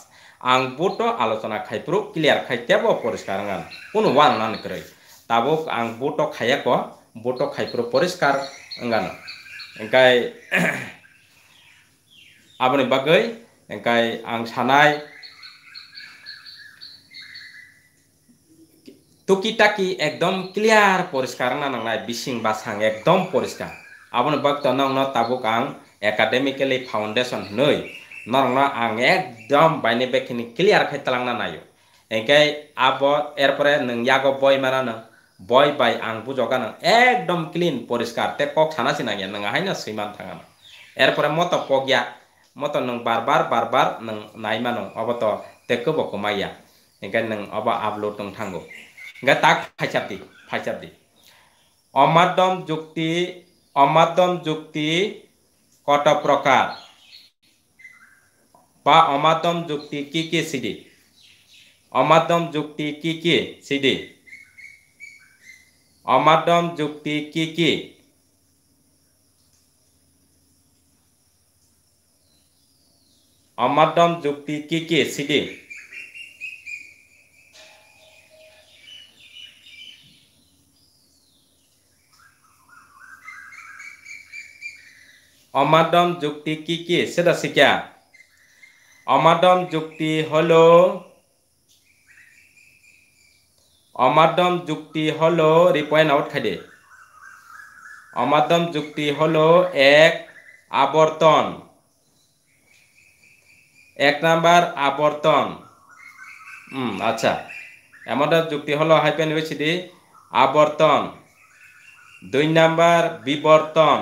আং বুট আলোচনা খাইপ্রু ক্লিয়ার খাইতেব পরিষ্কার গান কোনো ওয়ান নান করে তাবো আং বুট খাইয়াক বুট খাইপ্রু পরিষ্কার গান গাই आबोनि बागै এখাই आं টুকি টাকি একদম ক্লিয়ার পরিষ্কার না নাংনাই বিসিং বাসাং একদম পরিষ্কার আবন ভক্ত নংন তাবুক আং একাডেমিক্যালি ফাউন্ডেশন নই নরংন আং একদম বাইনে বেখিনি ক্লিয়ার খাইতালাং না নাই এঙ্কাই আব এরপরে নং বই মানা নং বই বাই আং বুজগা একদম ক্লিন পরিষ্কার তে কক সানাসি নাগে নং না সৈমান থাঙা এরপরে মত পগিয়া moto nang barbar barbar nang naima nang aba to teko bo komaya enga nang aba upload nang thango enga tak phaichapdi phaichapdi অমাধ্যম যুক্তি অমাধ্যম যুক্তি কত প্রকার বা অমাধ্যম যুক্তি কি কি সিডি অমাধ্যম যুক্তি কি কি সিডি অমাধ্যম যুক্তি কি কি অমাদম যুক্তি কি কি সিডি অমাদম যুক্তি কি কি সেটা শিখা অমাদম যুক্তি হল অমাদম যুক্তি হল রিপয়েন্ট আউট খাইডে অমাদম যুক্তি হল এক আবর্তন এক নাম্বার আবর্তন আচ্ছা এমনটা যুক্তি হলো হাইপেন ইউনিভার্সিটি আবর্তন দুই নাম্বার বিবর্তন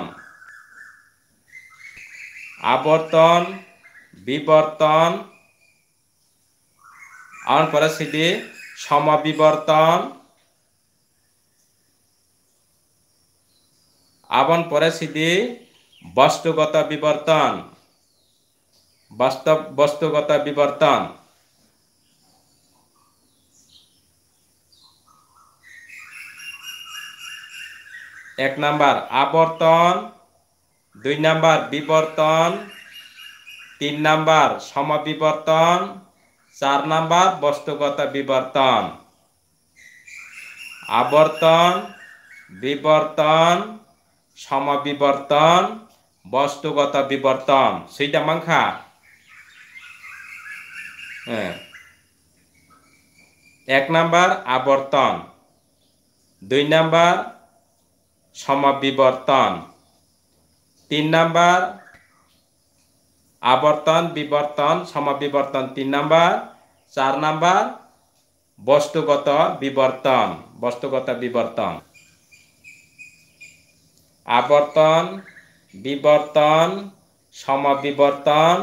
আবর্তন বিবর্তন অন পরিস্থিতি সমবিবর্তন আবন পরিস্থিতি বস্তুগত বিবর্তন বাস্তব বাস্তবতা বিবর্তন এক নাম্বার আবর্তন দুই নাম্বার বিবর্তন তিন নাম্বার সমবিবর্তন চার নাম্বার বস্তুগত বিবর্তন আবর্তন বিবর্তন সমবিবর্তন বস্তুগত বিবর্তন সেইটা মাংখা হ্যাঁ এক নাম্বার আবর্তন দুই নাম্বার সমাবিবর্তন তিন নাম্বার আবর্তন বিবর্তন সমাবিবর্তন তিন নাম্বার চার নাম্বার বস্তুগত বিবর্তন বস্তুগত বিবর্তন আবর্তন বিবর্তন সমবিবর্তন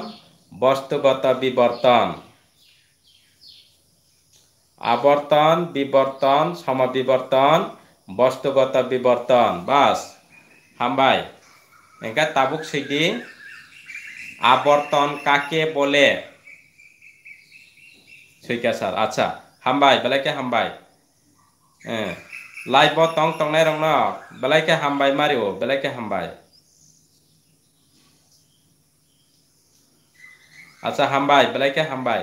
বস্তুগত বিবর্তন আবর্তন বিবর্তন সমবিবর্তন বস্তুগত বিবর্তন বাস হামবাই এঙ্কা তাবুক সিগি আবর্তন কাকে বলে সৈকা স্যার আচ্ছা হামবাই বেলাকে হামবাই হ্যাঁ লাইব টং টংনাই রং বেলাকে হামবাই মারিও বেলাইকে হামবাই আচ্ছা হামবাই বেলাইকে হামবাই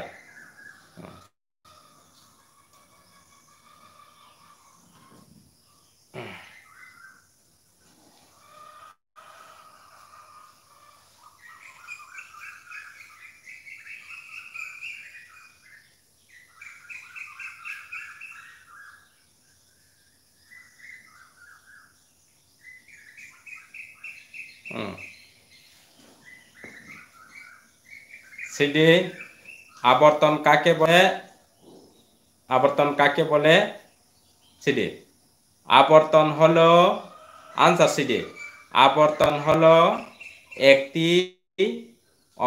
সিডি আবর্তন কাকে বলে আবর্তন কাকে বলে সিডি আবর্তন হলো আনসার সিডি আবর্তন হলো একটি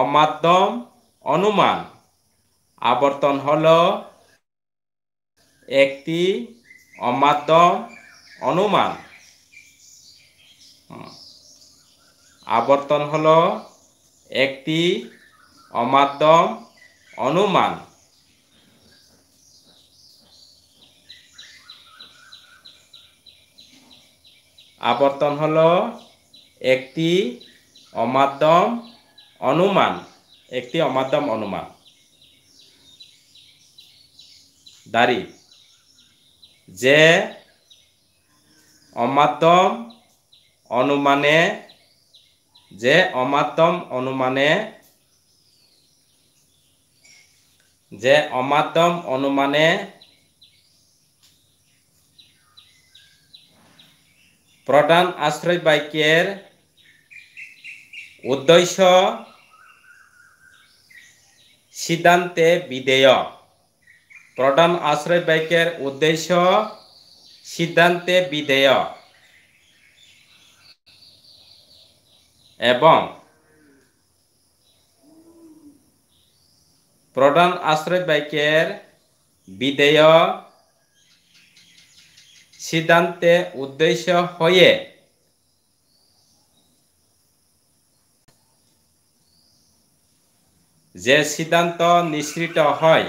অমাধ্যম অনুমান আবর্তন হলো একটি অমাধ্যম অনুমান আবর্তন হলো একটি অমাত্য অনুমান আবর্তন হল একটি অমাধ্যম অনুমান একটি অমাধ্যম অনুমান দারি যে অমাধ্যম অনুমানে যে অমাধ্যম অনুমানে যে অমাতম অনুমানে প্রধান আশ্রয় বাক্যের উদ্দেশ্য সিদ্ধান্তে বিধেয় প্রধান আশ্রয় বাক্যের উদ্দেশ্য সিদ্ধান্তে বিধেয় এবং প্রধান আশ্রয় বাক্যের বিধেয় সিদ্ধান্তে উদ্দেশ্য হয়ে যে সিদ্ধান্ত নিশ্চিত হয়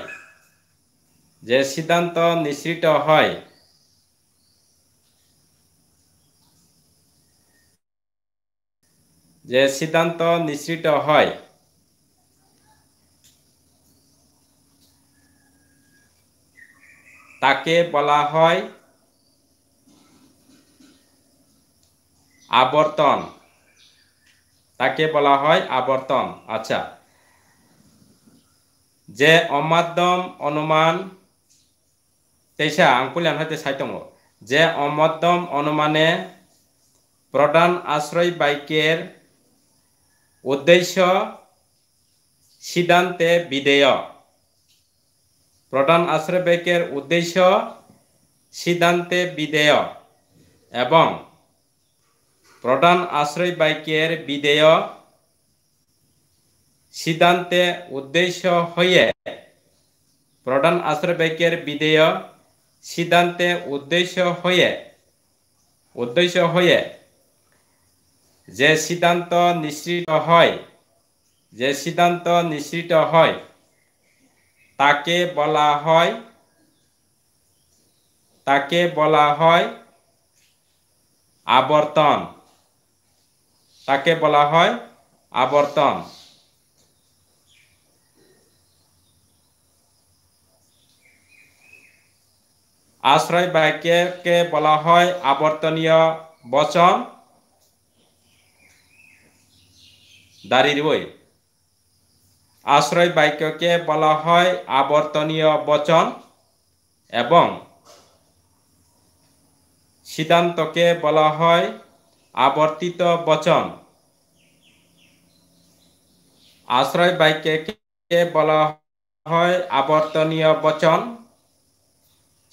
যে সিদ্ধান্ত নিশ্চিত হয় যে সিদ্ধান্ত নিশ্চিত হয় তাকে বলা হয় আবর্তন তাকে বলা হয় আবর্তন আচ্ছা যে অমাধ্যম অনুমান তেইশা আঙ্কুলিয়ান হইতে সাইতম যে অমাধ্যম অনুমানে প্রধান আশ্রয় বাইকের উদ্দেশ্য সিদ্ধান্তে বিধেয় প্রধান আশ্রয় ব্যাংকের উদ্দেশ্য সিদ্ধান্তে বিধেয় এবং প্রধান আশ্রয় ব্যাংকের বিধেয় সিদ্ধান্তে উদ্দেশ্য হয়ে প্রধান আশ্রয় ব্যাংকের বিধেয় সিদ্ধান্তে উদ্দেশ্য হয়ে উদ্দেশ্য হয়ে যে সিদ্ধান্ত নিশ্চিত হয় যে সিদ্ধান্ত নিশ্চিত হয় তাকে বলা হয় তাকে বলা হয় আবর্তন তাকে বলা হয় আবর্তন আশ্রয় বাক্যকে বলা হয় আবর্তনীয় বচন দাঁড়িয়ে বই আশ্রয় বাক্যকে বলা হয় আবর্তনীয় বচন এবং সিদ্ধান্তকে বলা হয় আবর্তিত বচন আশ্রয় বাক্যকে বলা হয় আবর্তনীয় বচন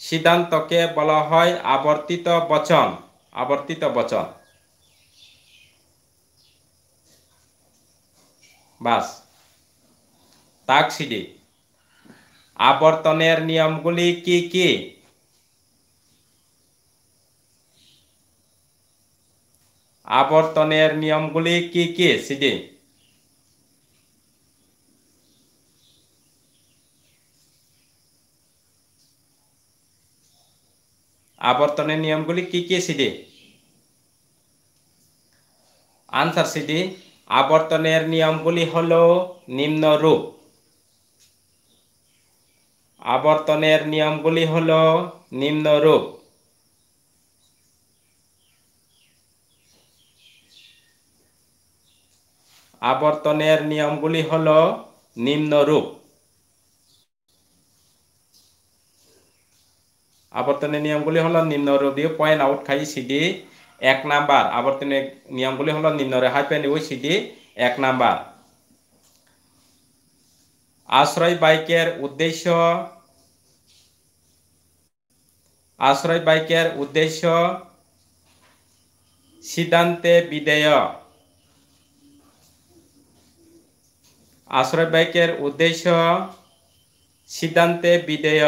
সিদ্ধান্তকে বলা হয় আবর্তিত বচন আবর্তিত বচন বাস তাকসিডি আবর্তনের নিয়মগুলি কি কি আবর্তনের নিয়মগুলি কি কি সিডি আবর্তনের নিয়মগুলি কি কি সিডি আনসার সিডি আবর্তনের নিয়মগুলি হল নিম্নরূপ আবর্তনের নিয়মগুলি হল নিম্নরূপ আবর্তনের নিয়মগুলি হল নিম্নরূপ আবর্তনের নিয়মগুলি হল নিম্নরূপ দিয়ে পয়েন্ট আউট খাই সিডি এক নাম্বার আবর্তনের নিয়মগুলি হল নিম্ন রেহাই পেন ওই সিডি এক নাম্বার আশ্রয় বাইকের উদ্দেশ্য আশ্রয় বাক্যের উদ্দেশ্য সিদ্ধান্তে বিধেয় আশ্রয় বাক্যের উদ্দেশ্য সিদ্ধান্তে বিধেয়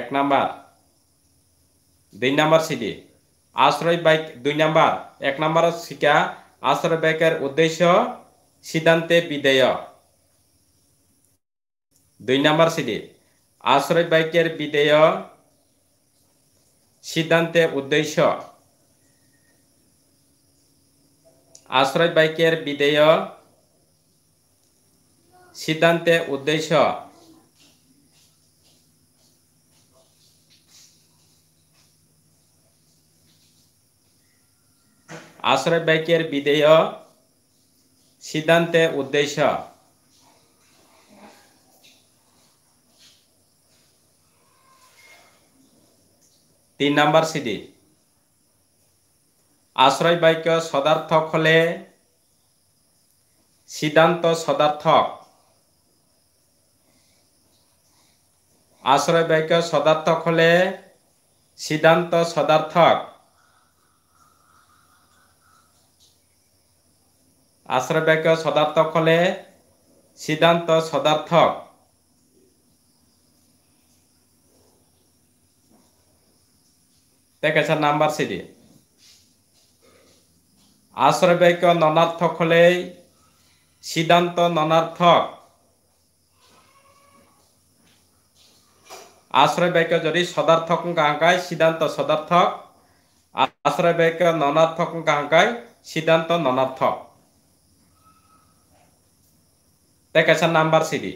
এক নাম্বার দুই নাম্বার সিডি আশ্রয় বাক্য দুই নাম্বার এক নাম্বার শিক্ষা আশ্রয় বাক্যের উদ্দেশ্য সিদ্ধান্তে বিধেয় দুই নাম্বার সিডি আশ্রয় বাক্যের বিধেয় সিদ্ধান্তে উদ্দেশ্য আশ্রয় বাক্যের বিধেয় সিদ্ধান্তে উদ্দেশ্য আশ্রয় বাক্যের বিধেয় সিদ্ধান্তে উদ্দেশ্য তিন নাম্বার সিডি আশ্রয় বাক্য সদার্থক হলে সিদ্ধান্ত সদার্থক আশ্রয় বাক্য সদার্থক হলে সিদ্ধান্ত সদার্থক আশ্রয় বাক্য সদার্থক হলে সিদ্ধান্ত সদার্থক দেখা নাম্বার সিডি আশ্রয় বাক্য ননার্থক হলেই সিদ্ধান্ত ননার্থক আশ্রয় বাক্য যদি সদার্থক কাহাঙ্কায় সিদ্ধান্ত সদার্থক আশ্রয় বাক্য ননার্থক কাহাঙ্কায় সিদ্ধান্ত ননার্থক দেখা নাম্বার সিডি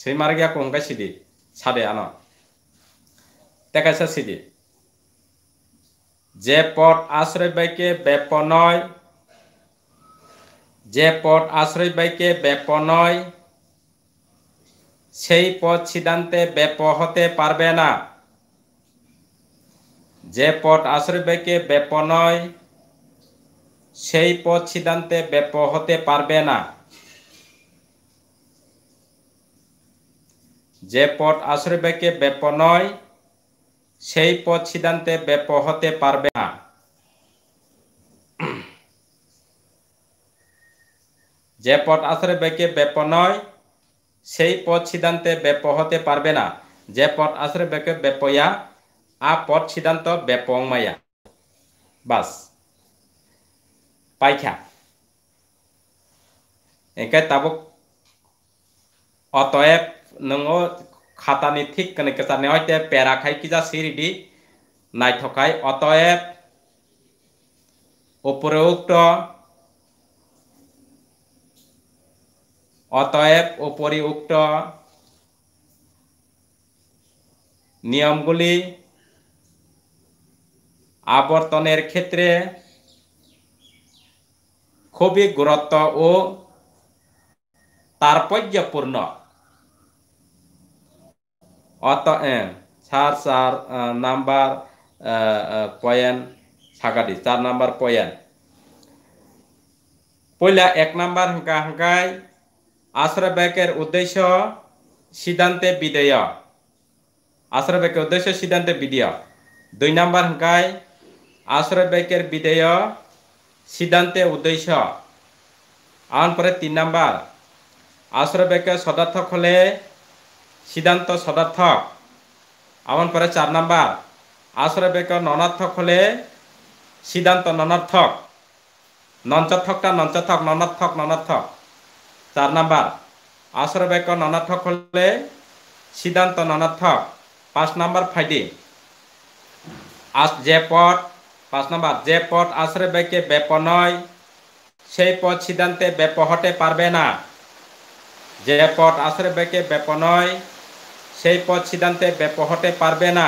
সেই মার্গিয়া কহঙ্কায় সিডি সাদে আনা যে পট আশ্রয় বাইকে ব্যাপ নয় যে পট আশ্রয় ব্যাপ নয় সেই পথ সিদ্ধান্তে ব্যাপ হতে পারবে না যে পট আশ্রয় বাক্যে ব্যাপ নয় সেই পথ সিদ্ধান্তে ব্যাপ হতে পারবে না যে পট আশ্রয় বাক্যে ব্যাপ নয় সেই পথ সিদ্ধান্তে ব্যাপ হতে পারবে না যে পথ আসরে বেকে ব্যাপ নয় সেই পথ সিদ্ধান্তে ব্যাপ হতে পারবে না যে পথ আসরে বেঁকে ব্যাপয়া আ পথ সিদ্ধান্ত মাইয়া বাস পাইখা একে তাবুক অতএব নঙ্গো খাতানি ঠিক কেন কেসা নেওয়া হইতে পেরা খাই কি যা সিরিডি নাই থকাই অতএব উপরে উক্ত অতএব উপরি উক্ত নিয়মগুলি আবর্তনের ক্ষেত্রে খুবই গুরুত্ব ও তাৎপর্যপূর্ণ অতএব চার চার নাম্বার পয়েন্ট সাকাটি চার নাম্বার পয়েন্ট পয়লা এক নাম্বার হাঁকা হাঁকায় আশ্রয় ব্যাকের উদ্দেশ্য সিদ্ধান্তে বিধেয় আশ্রয় ব্যাকের উদ্দেশ্য সিদ্ধান্তে বিধেয় দুই নাম্বার হাঁকায় আশ্রয় ব্যাকের বিধেয় সিদ্ধান্তে উদ্দেশ্য আন পরে তিন নাম্বার আশ্রয় ব্যাকের সদার্থক হলে সিদ্ধান্ত সদার্থক আমার পরে চার নাম্বার আশ্রয় বেকর ননার্থক হলে সিদ্ধান্ত ননার্থক নঞ্চার্থকটা নঞ্চার্থক ননার্থক ননার্থক চার নাম্বার আশ্রয় বেকর ননার্থক হলে সিদ্ধান্ত ননার্থক পাঁচ নাম্বার ফাইডি যে পট পাঁচ নাম্বার যে পট আশ্রয় বেকে ব্যাপ নয় সেই পথ সিদ্ধান্তে ব্যাপ হতে পারবে না যে পথ আশ্রয় বেকে ব্যাপ নয় সেই পথ সিদ্ধান্তে ব্যাপক হতে পারবে না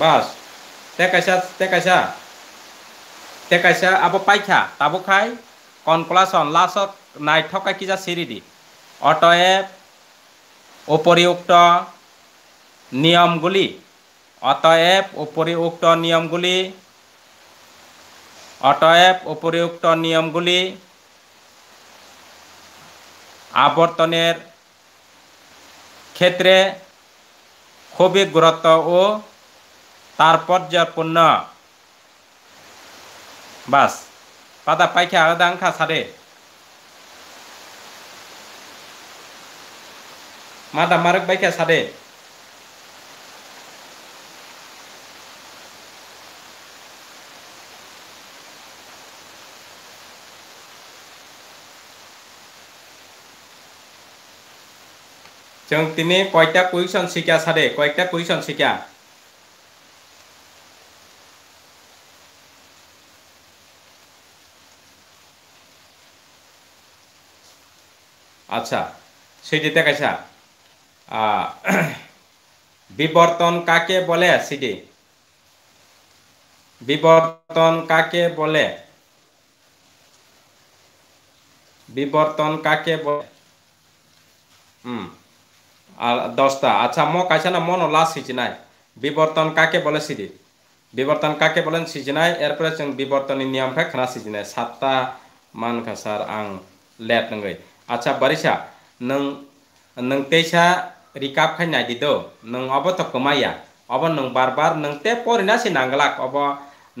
বাস তে কাইসা তে কাইসা তে কাইসা আবো পাইখা তাবো খাই কনক্লাসন লাসক নাই ঠকা কিজা সিঁড়ি দি অটয়ে উপরিউক্ত নিয়মগুলি অতএব উপরিউক্ত নিয়মগুলি অতএব উপরিউক্ত নিয়মগুলি আবর্তনের ক্ষেত্রে খুবই গুরুত্ব ও তাৎপর্যপূর্ণ বাস পাতা পাইখা আলাদা আংখা সারে মাদা মারক বাইখা সারে এবং তিনি কয়টা কুইশন শিখা সারে কয়েকটা কুইশন শিখা আচ্ছা সিডি থেকে বিবর্তন কাকে বলে সিডি বিবর্তন কাকে বলে বিবর্তন কাকে বলে হুম দশটা আচ্ছা মক আছে না মন লা সিজনায় বিবর্তন কাকে বলে সিরিজ বিবর্তন কাকে বলেন সিজনায় এরপরে जों বিবর্তনের নিয়ম ফে খানা সিজনায় সাতটা মান খাসার আং লেট নঙ্গই আচ্ছা বারিশা নং নং তেইসা রিকাপ খাই নাই দিদ নং অব তো কমাইয়া অব নং বারবার নং তে পরিনা সে নাঙ্গলাক অব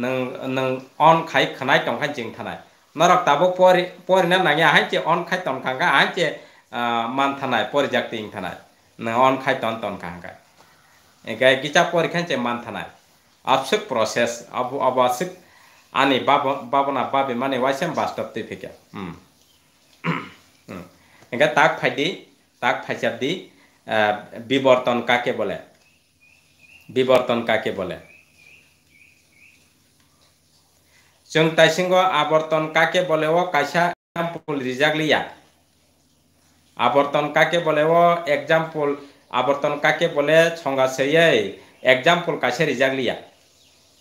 নং নং অন খাই খানাই টংখাই জিং থানায় নরক তাবো পরি পরিনা নাঙ্গে আহাই যে অন খাই টংখাঙ্গা আহাই মান থানায় পরিজাক তিং থানায় on khai ton ton kang kai gai kicha porikhan che man thanai आवश्यक प्रोसेस अब आवश्यक आने बाबना बाबे माने वाइसेम बास्तव ते फेके এঙ্গে তাক ফাইদি তাক ফাইসাব দি বিবর্তন কাকে বলে বিবর্তন কাকে বলে जों ताइसिंग आवर्तन काके बोले वो काशा एग्जाम्पल रिजाग लिया আবর্তন কাকে বলে ও এক্সাম্পল আবর্তন কাকে বলে ছঙ্গা সেই এক্সাম্পল কাছে লিয়া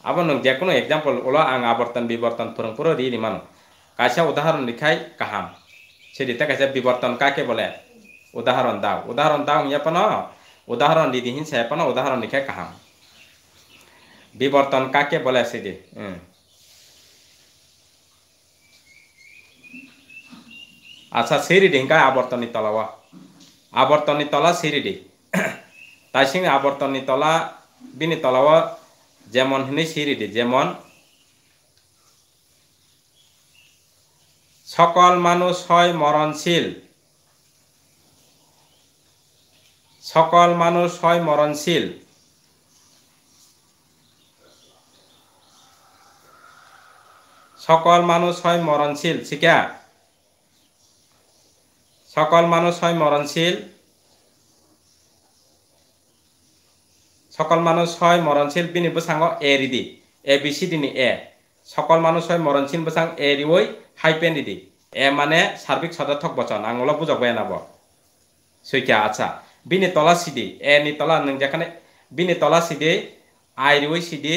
আবার যে কোনো এক্সাম্পল ওলো আং আবর্তন বিবর্তন ফুরং পুরো রি নিমান কাছে উদাহরণ লিখাই কাহাম সে সেটিতে কাছে বিবর্তন কাকে বলে উদাহরণ দাও উদাহরণ দাও ইয়াপন উদাহরণ দিদিহীন সেপন উদাহরণ লিখে কাহাম বিবর্তন কাকে বলে সেটি হুম আচ্ছা সিরিডি হিংকা আবর্তনী তলাওয়া আবর্তনী তলা সিরিডি তাই সিং আবর্তনী তলা বিনি তলাওয়া যেমন হিনি সিরিডি যেমন সকল মানুষ হয় মরণশীল সকল মানুষ হয় মরণশীল সকল মানুষ হয় মরণশীল শিকা সকল মানুষ হয় মরণশীল সকল মানুষ হয় মরণশীল বিনি বসাঙ্গ এ রিদি এ বিসি দিনি এ সকল মানুষ হয় মরণশীল বসাং এ ওই হাইপেন রিদি এ মানে সার্বিক সদার্থক বচন আঙুল বুঝাবো এনাব সৈকা আচ্ছা বিনি তলা সিদি এ নি তলা নিন যেখানে বিনি তলা সিদি আই ওই সিদি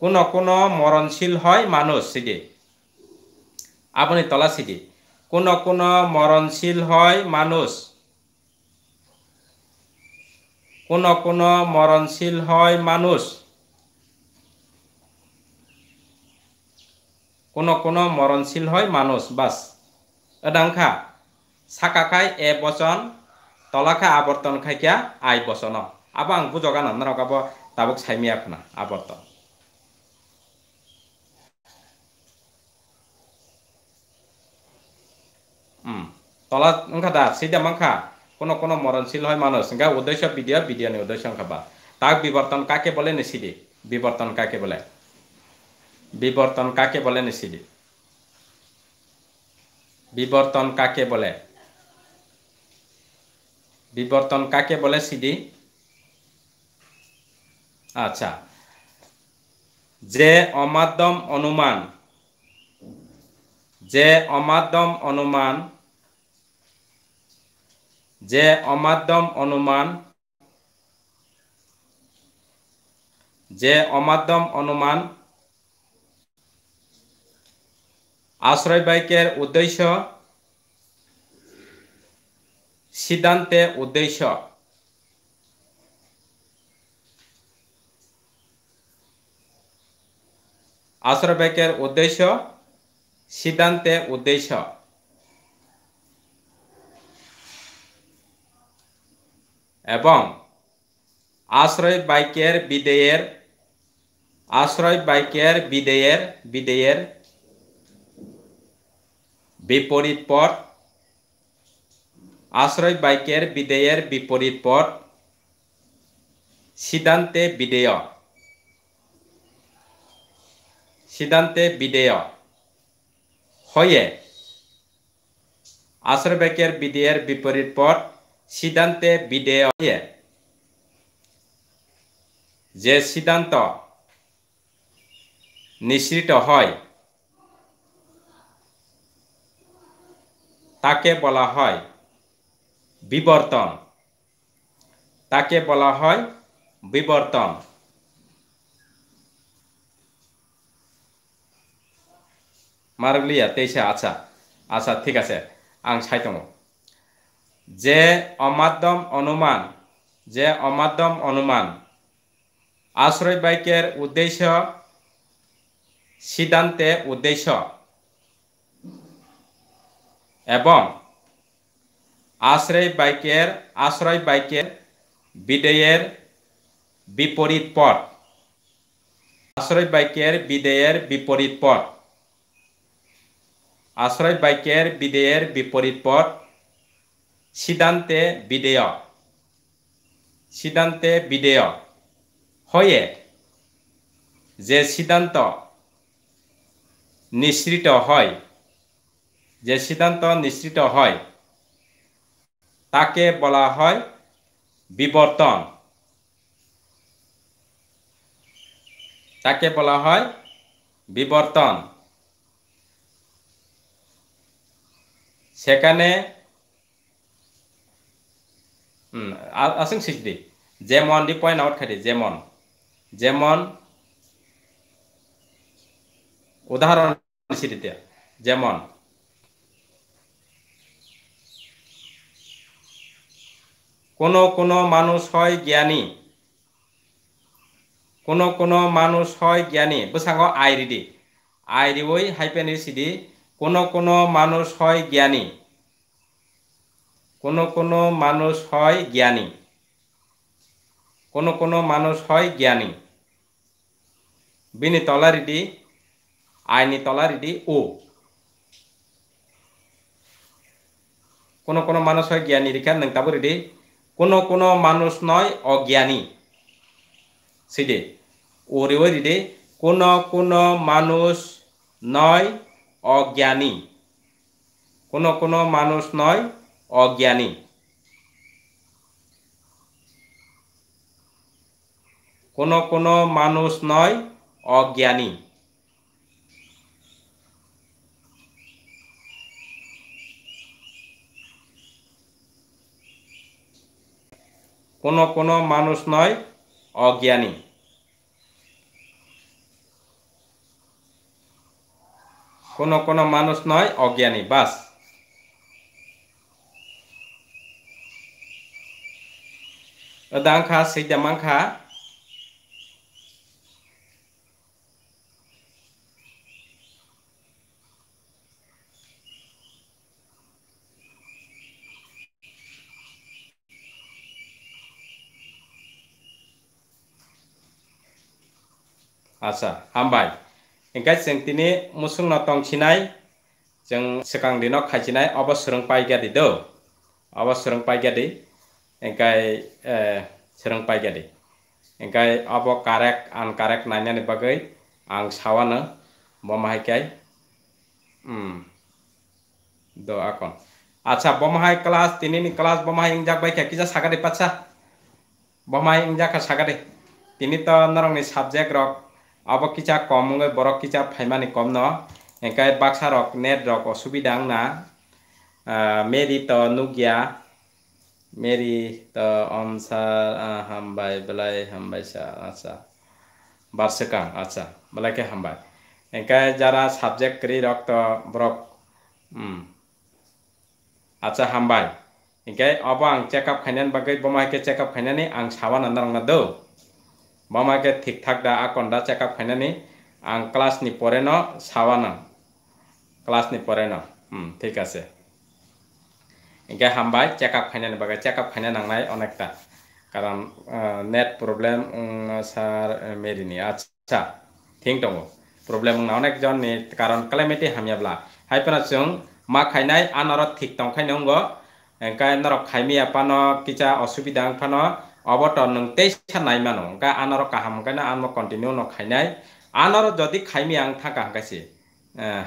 কোনো কোনো মরণশীল হয় মানুষ সিদি আপনি তলা সিদি কোনো কোনো মৰণশীল হয় মানুহ কোনো কোনো মৰণশীল হয় মানুহ কোনো কোনো মৰণশীল হয় মানুহ বাছ এডাংখা চাকা খাই এ বচন তলা খাই আৱৰ্তন খাই কিয় আই বচন আবাং বুজগা নন্দ নগাব তাবক চাইমিয়া খুনা আৱৰ্তন তলা অঙ্কা দা সেইটা মাংখা কোনো কোনো মরণশীল হয় মানুষ গা উদ্দেশ্য বিদ্যা বিদ্যা নেই উদ্দেশ্য খাবা তাক বিবর্তন কাকে বলে নিশিদি বিবর্তন কাকে বলে বিবর্তন কাকে বলে নিশিদি বিবর্তন কাকে বলে বিবর্তন কাকে বলে সিডি আচ্ছা যে অমাধ্যম অনুমান যে অমাধ্যম অনুমান যে অমাধ্যম অনুমান যে অমাধ্যম অনুমান আশ্রয় বাইকের উদ্দেশ্য সিদ্ধান্তে উদ্দেশ্য আশ্রয় বাইকের উদ্দেশ্য সিদ্ধান্তে উদ্দেশ্য এবং আশ্রয় বাক্যের বিদেয়ের আশ্রয় বাক্যের বিদেয়ের বিদেয়ের বিপরীত পথ আশ্রয় বাক্যের বিদেয়ের বিপরীত পথ সিদ্ধান্তে বিদেয় সিদ্ধান্তে বিদেয় হয়ে আশ্রয় বাক্যের বিদেয়ের বিপরীত পথ সিদ্ধান্তে বিধেয় যে সিদ্ধান্ত নিঃসৃত হয় তাকে বলা হয় বিবর্তন তাকে বলা হয় বিবর্তন মারুলিয়া তেইশে আচ্ছা আচ্ছা ঠিক আছে আং সাইতম যে অমাধ্যম অনুমান যে অমাধ্যম অনুমান আশ্রয় বাক্যের উদ্দেশ্য সিদ্ধান্তে উদ্দেশ্য এবং আশ্রয় বাক্যের আশ্রয় বাক্যের বিদেয়ের বিপরীত পথ আশ্রয় বাক্যের বিদেয়ের বিপরীত পথ আশ্রয় বাক্যের বিদেয়ের বিপরীত পথ সিদ্ধান্তে বিধেয় সিদ্ধান্তে বিধেয় হয়ে যে সিদ্ধান্ত নিশ্চিত হয় যে সিদ্ধান্ত নিশ্চিত হয় তাকে বলা হয় বিবর্তন তাকে বলা হয় বিবর্তন সেখানে asing sikdi যেমন দি পয়েন্ট আউট খাটি যেমন যেমন উদাহরণ সিটিতে যেমন কোন কোন মানুষ হয় জ্ঞানী কোন কোন মানুষ হয় জ্ঞানী বসাঙ্গ আইরিডি আইরি ওই হাইপেন সিডি কোন কোন মানুষ হয় জ্ঞানী কোনো কোনো মানুষ হয় জ্ঞানী কোনো কোনো মানুষ হয় জ্ঞানী বিনি তলারিডি আইনি তলারিডি ও কোনো কোনো মানুষ হয় জ্ঞানী রেখা নেন তারপর কোনো কোনো মানুষ নয় অজ্ঞানী ও ওরে ওই রিডে কোনো কোনো মানুষ নয় অজ্ঞানী কোনো কোনো মানুষ নয় অজ্ঞানী কোনো কোনো মানুষ নয় অজ্ঞানী কোনো কোনো মানুষ নয় অজ্ঞানী কোনো কোনো মানুষ নয় অজ্ঞানী বাস adangka Sejamankha Asa, hambai. Engkai yang tini musung notong cina jeng sekang dino kajinai, oba surung pai gadi do, oba surung pai gadi. engkai eh, serang pai gadi engkai abo karek an karek nanya ni bagai ang sawana hmm. bomahai kai hmm do akon আচ্ছা বমাহাই class তিনি class বমাহাই ইংজাক বাইকে কিজা সাগারে পাচ্ছা বমাহাই ইংজাক সাগারে তিনি তো নরংনি subject rock আব কিচা কম বরক কিচা ফাইমানি কম ন এঙ্কাই বাক্সা rock net rock অসুবিধা না মেরি তো নুগিয়া মেরি তো অনসার হামবাই বেলাই হামবাই আচ্ছা বার্ষিকা আচ্ছা বেলাকে হামবাই এনকায় যারা সাবজেক্ট করি রক্ত ব্রক আচ্ছা হামবাই এনকায় অব আং চেক আপ খাইনান বাকে বমাকে চেক আপ খাইনানি আং সাবান আন্দারংনা দৌ বমাকে ঠিকঠাক দা আকন্দা চেক আপ খাইনানি আং ক্লাসনি পরে ন সাবান ক্লাসনি পরে ন ঠিক আছে এগা হামবাই চেক আপ খাইনে বাগে চেক আপ খাইনে নামাই অনেকটা কারণ নেট প্রবলেম স্যার নি আচ্ছা থিং দङ প্রবলেম অনেক জন নি কারণ ক্লাইমেটে হামিয়াবলা হাইপেনা চং মা খাইনাই আনারত ঠিক তংখাইনঙ্গ এঙ্কাই নরক খাইমি পানো কিচা অসুবিধা ফানো অবত তেই সানাই মানো গা আনার কাহাম কাইনা আন কন্টিনিউ ন খাইনাই আনার যদি খাইমি আং থাকা হাঁকাইছে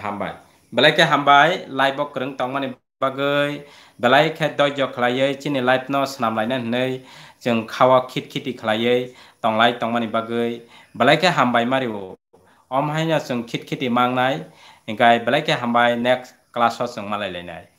হামবাই বেলাইকে হামবাই লাইভ করং ক্রং মানে บางเกยบลายแค่ดอยยใคลายจีนในไลฟ์นอสนามไหลนั่นเลยจึงเขาว่าคิดคิดอีกคลายต้องไลต้องมันบางเกยบลายแค่หำใบมาดิโออมให้เนี่ยจึงคิดคิดอีมังไหนยังไงบลายแค่หำใบ next class ส่งมาเลยเลยไหน